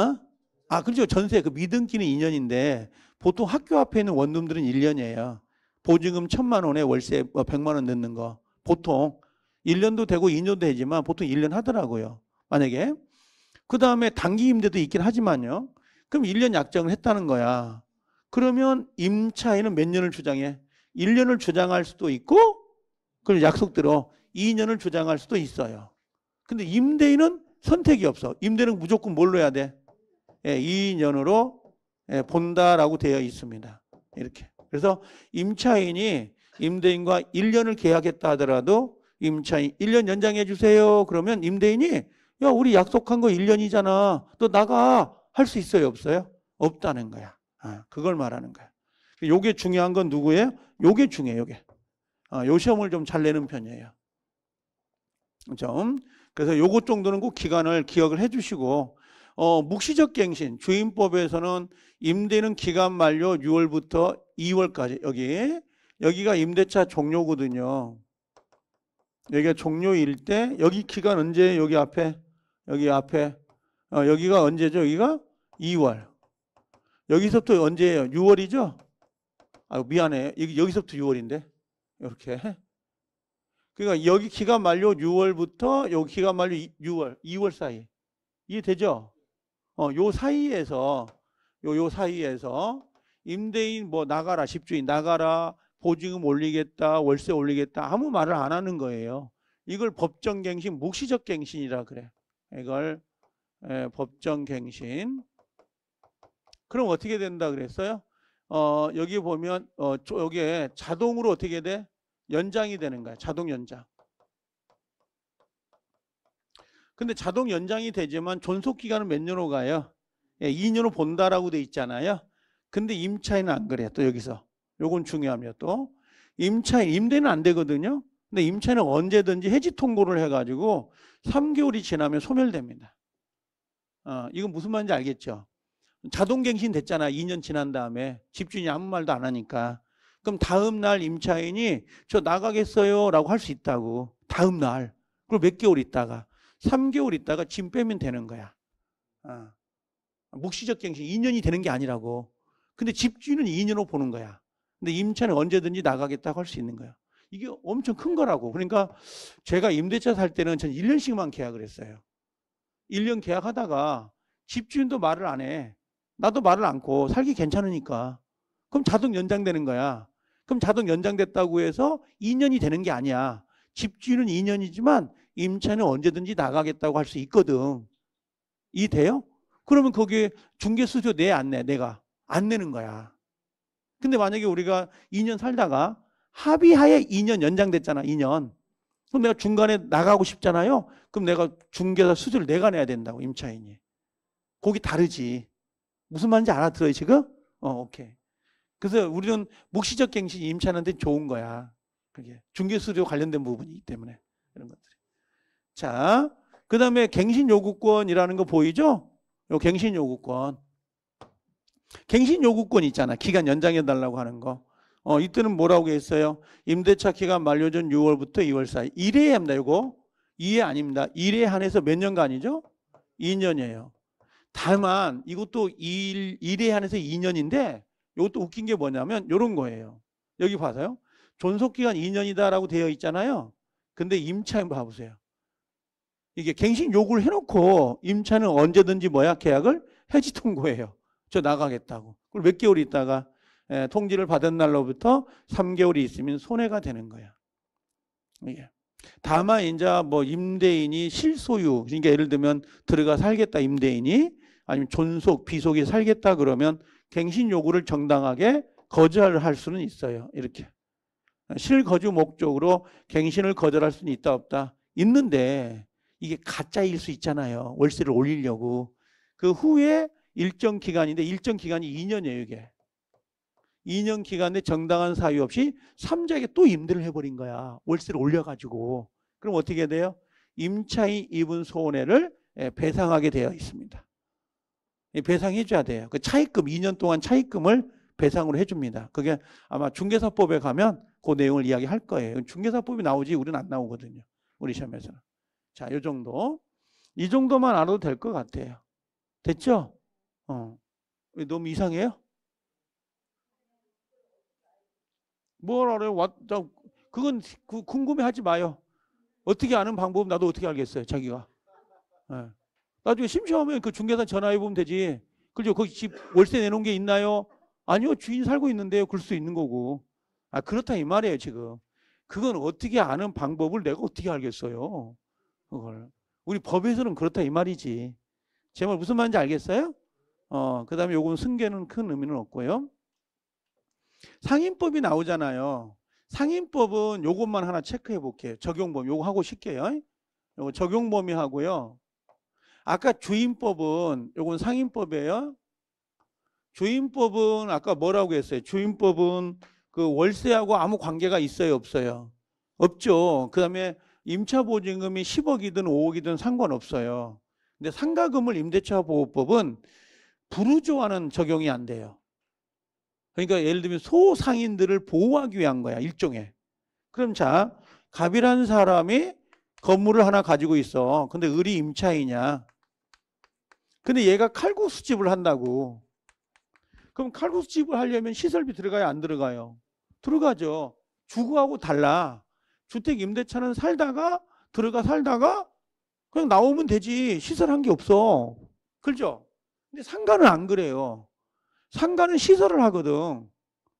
아, 그렇죠. 전세, 그 미등기는 2년인데 보통 학교 앞에 있는 원룸들은 1년이에요. 보증금 천만 원에 월세 100만 뭐 원 넣는 거. 보통. 1년도 되고 2년도 되지만 보통 1년 하더라고요. 만약에. 그 다음에 단기 임대도 있긴 하지만요. 그럼 1년 약정을 했다는 거야. 그러면 임차인은 몇 년을 주장해? 1년을 주장할 수도 있고, 그럼 약속대로 2년을 주장할 수도 있어요. 근데 임대인은 선택이 없어. 임대는 무조건 뭘로 해야 돼? 예, 2년으로 예, 본다라고 되어 있습니다. 이렇게. 그래서 임차인이 임대인과 1년을 계약했다 하더라도 임차인 1년 연장해 주세요. 그러면 임대인이 야 우리 약속한 거 1년이잖아. 또 나가 할 수 있어요 없어요? 없다는 거야. 아, 그걸 말하는 거야. 요게 중요한 건 누구예요? 요게 중요해요. 요게. 아, 요 시험을 좀 잘 내는 편이에요. 그죠? 그래서 요것 정도는 꼭 기간을 기억을 해주시고 어, 묵시적 갱신 주임법에서는 임대는 기간 만료 6월부터 2월까지 여기 여기가 임대차 종료거든요. 여기가 종료일 때 여기 키가 언제 여기 앞에 여기 앞에 어, 여기가 언제죠? 여기가 2월. 여기서부터 언제예요? 6월이죠? 아 미안해. 여기, 여기서부터 6월인데 이렇게. 그러니까 여기 기간 만료 6월부터 여기 기간 만료 6월, 2월 사이. 이해되죠? 어, 요 사이에서 요, 요 사이에서 임대인 뭐 나가라, 집주인 나가라, 보증금 올리겠다, 월세 올리겠다 아무 말을 안 하는 거예요. 이걸 법정갱신, 묵시적갱신이라 그래. 이걸 예, 법정갱신. 그럼 어떻게 된다 그랬어요? 어, 여기 보면 어, 여기에 자동으로 어떻게 돼? 연장이 되는 거야. 자동 연장. 근데 자동 연장이 되지만 존속 기간은 몇 년으로 가요? 예, 2년으로 본다라고 돼 있잖아요. 근데 임차인은 안 그래요. 또 여기서 요건 중요합니다. 또 임차인 임대는 안 되거든요. 근데 임차는 언제든지 해지 통보를 해가지고 3개월이 지나면 소멸됩니다. 어, 이건 무슨 말인지 알겠죠? 자동갱신 됐잖아. 2년 지난 다음에 집주인이 아무 말도 안 하니까. 그럼 다음 날 임차인이 저 나가겠어요라고 할 수 있다고. 다음 날. 그리고 몇 개월 있다가 3개월 있다가 짐 빼면 되는 거야. 어. 묵시적 갱신 2년이 되는 게 아니라고. 근데 집주인은 2년 으로 보는 거야. 근데 임차는 언제든지 나가겠다고 할 수 있는 거예요. 이게 엄청 큰 거라고. 그러니까 제가 임대차 살 때는 전 1년씩만 계약을 했어요. 1년 계약하다가 집주인도 말을 안 해. 나도 말을 않고 살기 괜찮으니까. 그럼 자동 연장되는 거야. 그럼 자동 연장됐다고 해서 2년이 되는 게 아니야. 집주인은 2년이지만 임차는 언제든지 나가겠다고 할 수 있거든. 이 돼요? 그러면 거기에 중개수수료 내 안 내? 내가 안 내는 거야. 근데 만약에 우리가 2년 살다가 합의하에 2년 연장됐잖아, 2년. 그럼 내가 중간에 나가고 싶잖아요. 그럼 내가 중개사 수수료를 내가 내야 된다고, 임차인이. 거기 다르지. 무슨 말인지 알아들어요, 지금? 어, 오케이. 그래서 우리는 묵시적 갱신이 임차인한테 좋은 거야. 그게. 중개수수료 관련된 부분이기 때문에. 이런 것들이. 자, 그 다음에 갱신 요구권이라는 거 보이죠? 요 갱신 요구권. 갱신 요구권 있잖아. 기간 연장해 달라고 하는 거. 어, 이때는 뭐라고 했어요? 임대차 기간 만료 전 6월부터 2월 사이. 1회에 합니다, 이거. 2회 아닙니다. 1회 한해서 몇 년간이죠? 2년이에요. 다만 이것도 1, 1회 한해서 2년인데 이것도 웃긴 게 뭐냐면 이런 거예요. 여기 봐서요. 존속기간 2년이다라고 되어 있잖아요. 근데 임차인 봐보세요. 이게 갱신 요구를 해놓고 임차는 언제든지 뭐야? 계약을 해지 통고해요. 저 나가겠다고. 그리몇 개월 있다가 예, 통지를 받은 날로부터 3개월이 있으면 손해가 되는 거야. 예. 다만 인자 뭐 임대인이 실소유 그러니까 예를 들면 들어가 살겠다 임대인이 아니면 존속 비속이 살겠다 그러면 갱신 요구를 정당하게 거절할 수는 있어요. 이렇게 실거주 목적으로 갱신을 거절할 수는 있다 없다 있는데 이게 가짜일 수 있잖아요. 월세를 올리려고 그 후에 일정 기간인데 일정 기간이 2년이에요 이게. 2년 기간에 정당한 사유 없이 3자에게또 임대를 해버린 거야. 월세를 올려가지고. 그럼 어떻게 돼요? 임차인 입은 손해를 예, 배상하게 되어 있습니다. 예, 배상해줘야 돼요. 그 차입금, 2년 동안 차입금을 배상으로 해줍니다. 그게 아마 중개사법에 가면 그 내용을 이야기할 거예요. 중개사법이 나오지 우리는 안 나오거든요. 우리 시험에서는. 자, 요 정도. 이 정도만 알아도 될 것 같아요. 됐죠? 어. 너무 이상해요? 뭘 알아요? 와, 나, 그건 구, 궁금해하지 마요. 어떻게 아는 방법 나도 어떻게 알겠어요, 자기가. 네. 나중에 심심하면 그 중개사 전화해 보면 되지. 그죠? 거기 집 월세 내놓은 게 있나요? 아니요, 주인 살고 있는데요. 그럴 수 있는 거고. 아, 그렇다 이 말이에요, 지금. 그건 어떻게 아는 방법을 내가 어떻게 알겠어요? 그걸. 우리 법에서는 그렇다 이 말이지. 제 말 무슨 말인지 알겠어요? 어, 그 다음에 요건 승계는 큰 의미는 없고요. 상인법이 나오잖아요. 상인법은 요것만 하나 체크해 볼게요. 적용범위. 요거 하고 쉴게요. 요거 적용범위 하고요. 아까 주임법은 요건 상인법이에요. 주임법은 아까 뭐라고 했어요? 주임법은 그 월세하고 아무 관계가 있어요, 없어요? 없죠. 그다음에 임차 보증금이 10억이든 5억이든 상관없어요. 근데 상가금을 임대차 보호법은 부르조아는 적용이 안 돼요. 그러니까 예를 들면 소상인들을 보호하기 위한 거야 일종의. 그럼 자 갑이라는 사람이 건물을 하나 가지고 있어. 근데 을이 임차이냐? 근데 얘가 칼국수집을 한다고. 그럼 칼국수집을 하려면 시설비 들어가야 안 들어가요? 들어가죠. 주거하고 달라. 주택 임대차는 살다가 들어가 살다가 그냥 나오면 되지. 시설 한게 없어. 그죠? 근데 상가는 안 그래요. 상가는 시설을 하거든.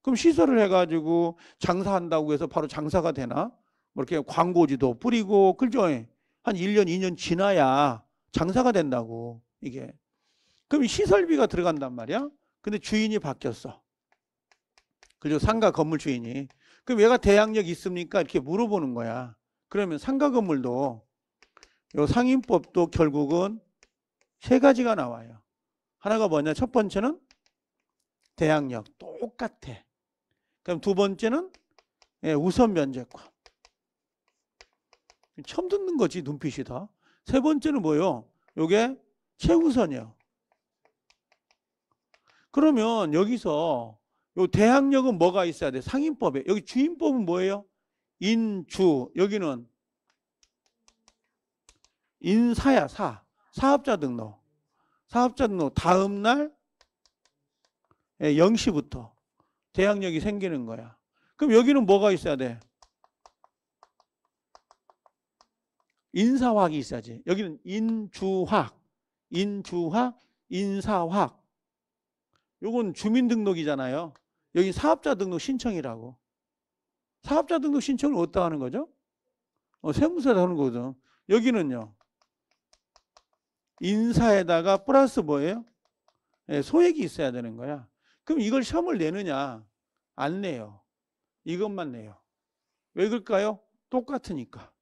그럼 시설을 해가지고 장사한다고 해서 바로 장사가 되나? 뭐 이렇게 광고지도 뿌리고, 그죠? 예. 한 1년, 2년 지나야 장사가 된다고, 이게. 그럼 시설비가 들어간단 말이야? 근데 주인이 바뀌었어. 그죠? 상가 건물 주인이. 그럼 얘가 대항력 있습니까? 이렇게 물어보는 거야. 그러면 상가 건물도 요 상임법도 결국은 세 가지가 나와요. 하나가 뭐냐? 첫 번째는 대항력. 똑같아. 그럼 두 번째는 예, 우선 면제권. 처음 듣는 거지, 눈빛이 다. 세 번째는 뭐예요? 요게 최우선이요. 그러면 여기서 요 대항력은 뭐가 있어야 돼? 상인법에. 여기 주인법은 뭐예요? 인주. 여기는 인사야, 사. 사업자 등록. 사업자 등록 다음 날 0시부터 예, 대항력이 생기는 거야. 그럼 여기는 뭐가 있어야 돼? 인사화학이 있어야지. 여기는 인주학, 인주학, 인사학. 요건 주민등록이잖아요. 여기 사업자 등록 신청이라고. 사업자 등록 신청을 어디다 하는 거죠? 어, 세무서에 하는 거죠. 여기는요. 인사에다가 플러스 뭐예요? 네, 소액이 있어야 되는 거야. 그럼 이걸 시험을 내느냐? 안 내요. 이것만 내요. 왜 그럴까요? 똑같으니까.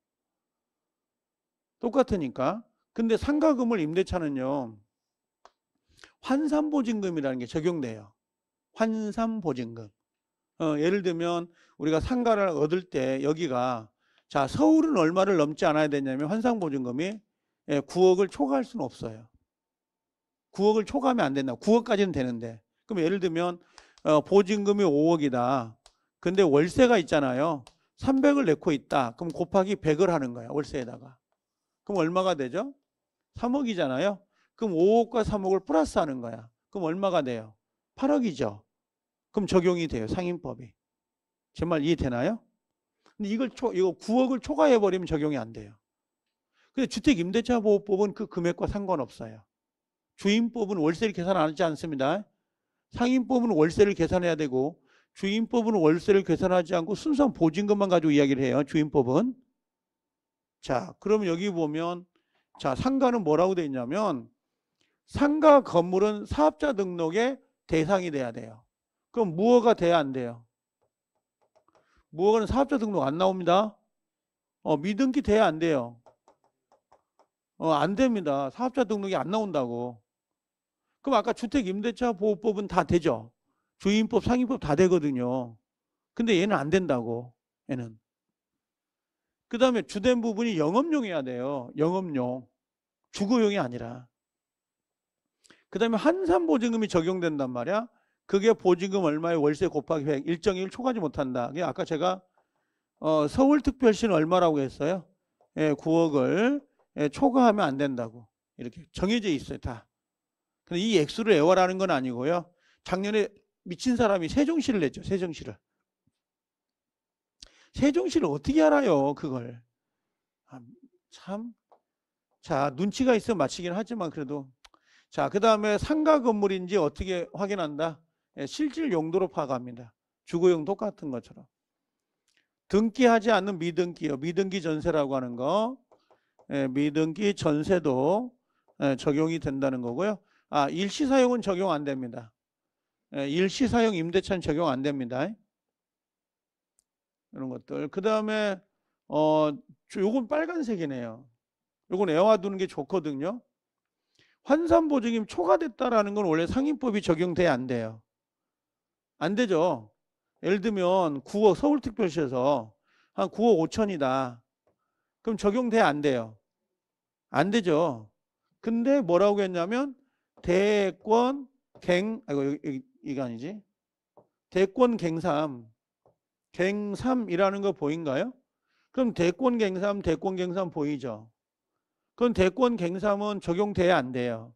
똑같으니까. 근데 상가금을 임대차는요. 환산보증금이라는 게 적용돼요. 환산보증금. 어, 예를 들면 우리가 상가를 얻을 때 여기가 자 서울은 얼마를 넘지 않아야 되냐면 환산보증금이 9억을 예, 초과할 수는 없어요. 9억을 초과하면 안 된다. 9억까지는 되는데. 그럼 예를 들면 어, 보증금이 5억이다. 근데 월세가 있잖아요. 300을 내고 있다. 그럼 곱하기 100을 하는 거야. 월세에다가. 그럼 얼마가 되죠? 3억이잖아요. 그럼 5억과 3억을 플러스 하는 거야. 그럼 얼마가 돼요? 8억이죠. 그럼 적용이 돼요. 상인법이제말 이해되나요? 근데 이걸 초, 이거 9억을 초과해버리면 적용이 안 돼요. 근데 주택 임대차 보호법은 그 금액과 상관없어요. 주임법은 월세를 계산 하지 않습니다. 상임법은 월세를 계산해야 되고 주임법은 월세를 계산하지 않고 순수한 보증금만 가지고 이야기를 해요. 주임법은. 자, 그럼 여기 보면 자, 상가는 뭐라고 돼 있냐면 상가 건물은 사업자 등록의 대상이 돼야 돼요. 그럼 무허가 돼야 안 돼요. 무허가는 사업자 등록 안 나옵니다. 어, 미등기 돼야 안 돼요. 어, 안 됩니다. 사업자 등록이 안 나온다고. 그럼 아까 주택임대차보호법은 다 되죠. 주임법, 상임법 다 되거든요. 근데 얘는 안 된다고. 얘는. 그 다음에 주된 부분이 영업용이어야 돼요. 영업용. 주거용이 아니라. 그 다음에 한산보증금이 적용된단 말이야. 그게 보증금 얼마에 월세 곱하기 100, 1.1 초과하지 못한다. 아까 제가 어, 서울특별시는 얼마라고 했어요? 예, 9억을 예, 초과하면 안 된다고 이렇게 정해져 있어요 다. 근데 이 액수를 애월하는 건 아니고요. 작년에 미친 사람이 세종시를 냈죠 세종시를. 세종시를 어떻게 알아요 그걸. 아, 참. 자 눈치가 있어 맞히긴 하지만 그래도 자그 다음에 상가 건물인지 어떻게 확인한다. 예, 실질 용도로 파악합니다. 주거용 똑같은 것처럼. 등기하지 않는 미등기요. 미등기 전세라고 하는 거. 예, 미등기 전세도 예, 적용이 된다는 거고요. 아, 일시사용은 적용 안 됩니다. 예, 일시사용 임대차는 적용 안 됩니다. 이런 것들. 그 다음에 어, 요건 빨간색이네요. 요건 애화두는 게 좋거든요. 환산보증임 초과됐다라는 건 원래 상임법이 적용돼야 안 돼요. 안 되죠. 예를 들면 9억 서울특별시에서 한 9억 5천이다. 그럼 적용돼야 안 돼요. 안 되죠. 근데 뭐라고 했냐면 대권 갱 아이고 이거 아니지. 대권 갱삼 갱삼이라는 거 보인가요? 그럼 대권 갱삼 대권 갱삼 보이죠. 그럼 대권 갱삼은 적용돼야 안 돼요.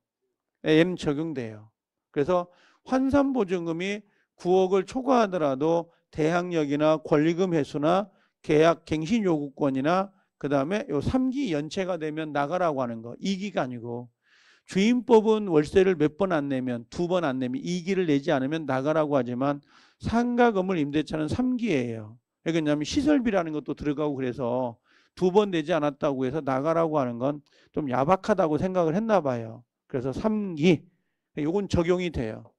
M 적용돼요. 그래서 환산 보증금이 9억을 초과하더라도 대항력이나 권리금 회수나 계약 갱신 요구권이나 그 다음에 요 3기 연체가 되면 나가라고 하는 거 2기가 아니고 주임법은 월세를 몇 번 안 내면 두 번 안 내면 2기를 내지 않으면 나가라고 하지만 상가 건물 임대차는 3기예요. 왜냐면 시설비라는 것도 들어가고 그래서 두 번 내지 않았다고 해서 나가라고 하는 건 좀 야박하다고 생각을 했나 봐요. 그래서 3기 요건 적용이 돼요.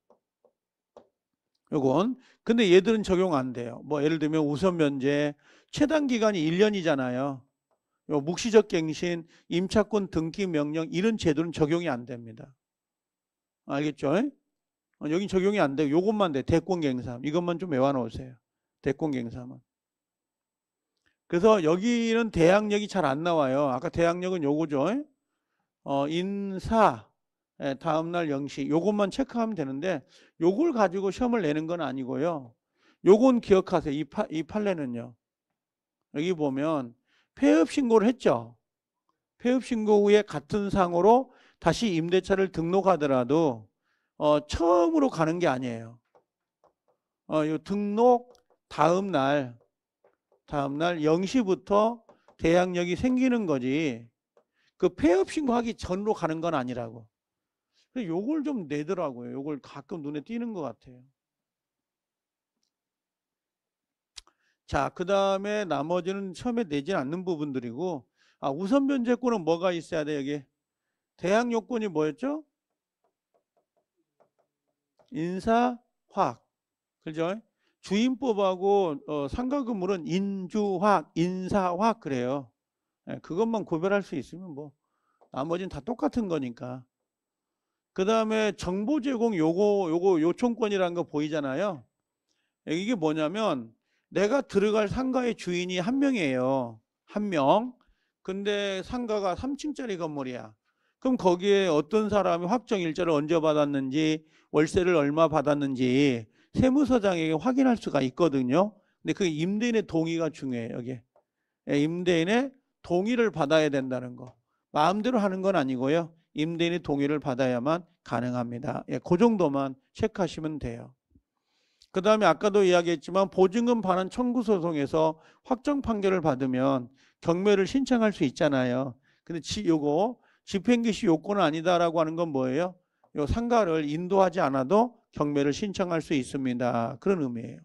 요건 근데 얘들은 적용 안 돼요. 뭐 예를 들면 우선 면제 최단 기간이 1년이잖아요. 묵시적 갱신, 임차권 등기 명령 이런 제도는 적용이 안 됩니다. 알겠죠? 어, 여긴 적용이 안 되고 요것만 돼. 대권갱삼. 이것만 좀 외워놓으세요. 대권갱삼은. 그래서 여기는 대항력이 잘 안 나와요. 아까 대항력은 요거죠. 어, 인사, 예, 다음날 영시 요것만 체크하면 되는데 요걸 가지고 시험을 내는 건 아니고요. 요건 기억하세요. 이, 파, 이 판례는요. 여기 보면 폐업 신고를 했죠. 폐업 신고 후에 같은 상으로 다시 임대차를 등록하더라도 어, 처음으로 가는 게 아니에요. 어, 요 등록 다음 날 다음 날 0시부터 대항력이 생기는 거지. 그 폐업 신고하기 전으로 가는 건 아니라고. 요걸 좀 내더라고요. 요걸 가끔 눈에 띄는 것 같아요. 자, 그 다음에 나머지는 처음에 내지 않는 부분들이고, 아, 우선 변제권은 뭐가 있어야 돼, 여기? 대항 요건이 뭐였죠? 인사, 화학. 그죠? 주임법하고 어, 상가금물은 인주화학, 인사화학 그래요. 네, 그것만 구별할 수 있으면 뭐, 나머지는 다 똑같은 거니까. 그 다음에 정보 제공 요거, 요거 요청권이라는 거 보이잖아요. 이게 뭐냐면, 내가 들어갈 상가의 주인이 한 명이에요. 한 명. 근데 상가가 3층짜리 건물이야. 그럼 거기에 어떤 사람이 확정 일자를 언제 받았는지 월세를 얼마 받았는지 세무서장에게 확인할 수가 있거든요. 근데 그 임대인의 동의가 중요해요. 여기 예, 임대인의 동의를 받아야 된다는 거. 마음대로 하는 건 아니고요. 임대인의 동의를 받아야만 가능합니다. 예, 그 정도만 체크하시면 돼요. 그 다음에 아까도 이야기했지만 보증금 반환 청구 소송에서 확정 판결을 받으면 경매를 신청할 수 있잖아요. 근데 지, 요거 집행개시 요건은 아니다라고 하는 건 뭐예요? 요 상가를 인도하지 않아도 경매를 신청할 수 있습니다. 그런 의미예요.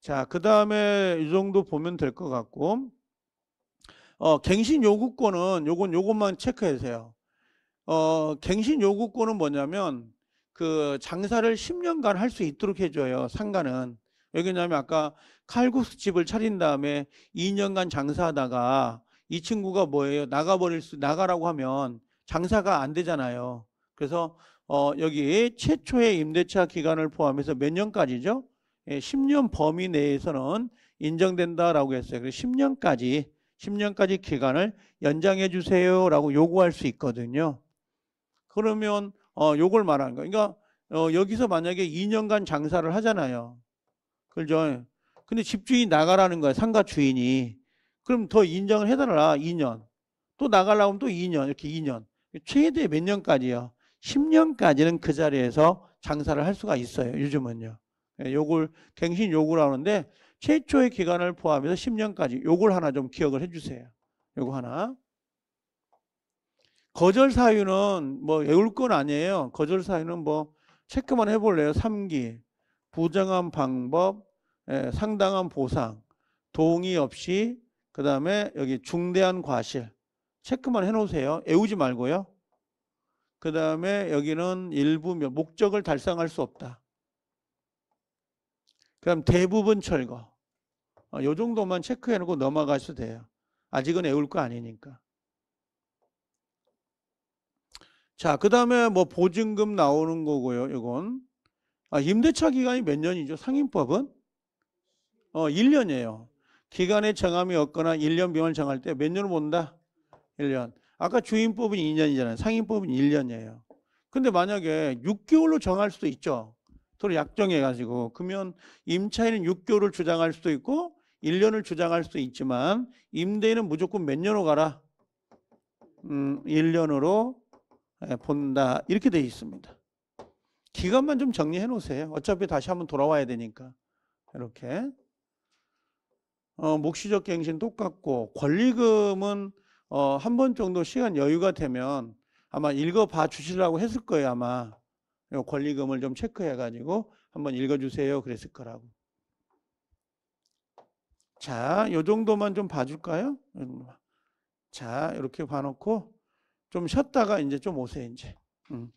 자, 그 다음에 이 정도 보면 될 것 같고, 어, 갱신 요구권은 요건 요것만 체크해주세요. 어, 갱신 요구권은 뭐냐면 그 장사를 10년간 할 수 있도록 해줘요. 상가는. 왜냐하면 아까 칼국수집을 차린 다음에 2년간 장사하다가 이 친구가 뭐예요? 나가버릴 수, 나가라고 하면 장사가 안 되잖아요. 그래서 어, 여기 최초의 임대차 기간을 포함해서 몇 년까지죠? 예, 10년 범위 내에서는 인정된다라고 했어요. 그래서 10년까지 10년까지 기간을 연장해 주세요라고 요구할 수 있거든요. 그러면 어, 요걸 말하는 거 그러니까 어, 여기서 만약에 2년간 장사를 하잖아요. 그죠? 근데 집주인 이 나가라는 거야. 상가 주인이. 그럼 더 인정을 해달라. 2년. 또 나가려고 하면 또 2년. 이렇게 2년. 최대 몇 년까지요? 10년까지는 그 자리에서 장사를 할 수가 있어요. 요즘은요. 예, 요걸 갱신 요구를 하는데 최초의 기간을 포함해서 10년까지 요걸 하나 좀 기억을 해주세요. 요거 하나. 거절 사유는 뭐 외울 건 아니에요. 거절 사유는 뭐 체크만 해볼래요. 3기 부정한 방법, 예, 상당한 보상, 동의 없이 그 다음에 여기 중대한 과실 체크만 해놓으세요. 외우지 말고요. 그 다음에 여기는 일부 목적을 달성할 수 없다. 그럼 대부분 철거. 어, 요 정도만 체크해놓고 넘어가셔도 돼요. 아직은 외울 거 아니니까. 자, 그 다음에 뭐 보증금 나오는 거고요. 이건 아, 임대차 기간이 몇 년이죠? 상임법은 어, 1년이에요. 기간의 정함이 없거나 1년 미만 정할 때 몇 년을 본다? 1년. 아까 주임법은 2년이잖아요. 상임법은 1년이에요. 근데 만약에 6개월로 정할 수도 있죠. 서로 약정해가지고. 그러면 임차인은 6개월을 주장할 수도 있고 1년을 주장할 수도 있지만 임대인은 무조건 몇 년으로 가라? 음, 1년으로 예, 본다 이렇게 되어 있습니다. 기간만 좀 정리해 놓으세요. 어차피 다시 한번 돌아와야 되니까 이렇게 어, 묵시적 갱신 똑같고 권리금은 어, 한 번 정도 시간 여유가 되면 아마 읽어봐 주시라고 했을 거예요 아마 권리금을 좀 체크해 가지고 한번 읽어주세요 그랬을 거라고 자요 정도만 좀 봐줄까요? 자 이렇게 봐놓고 좀 쉬었다가 이제 좀 오세요, 이제. 음.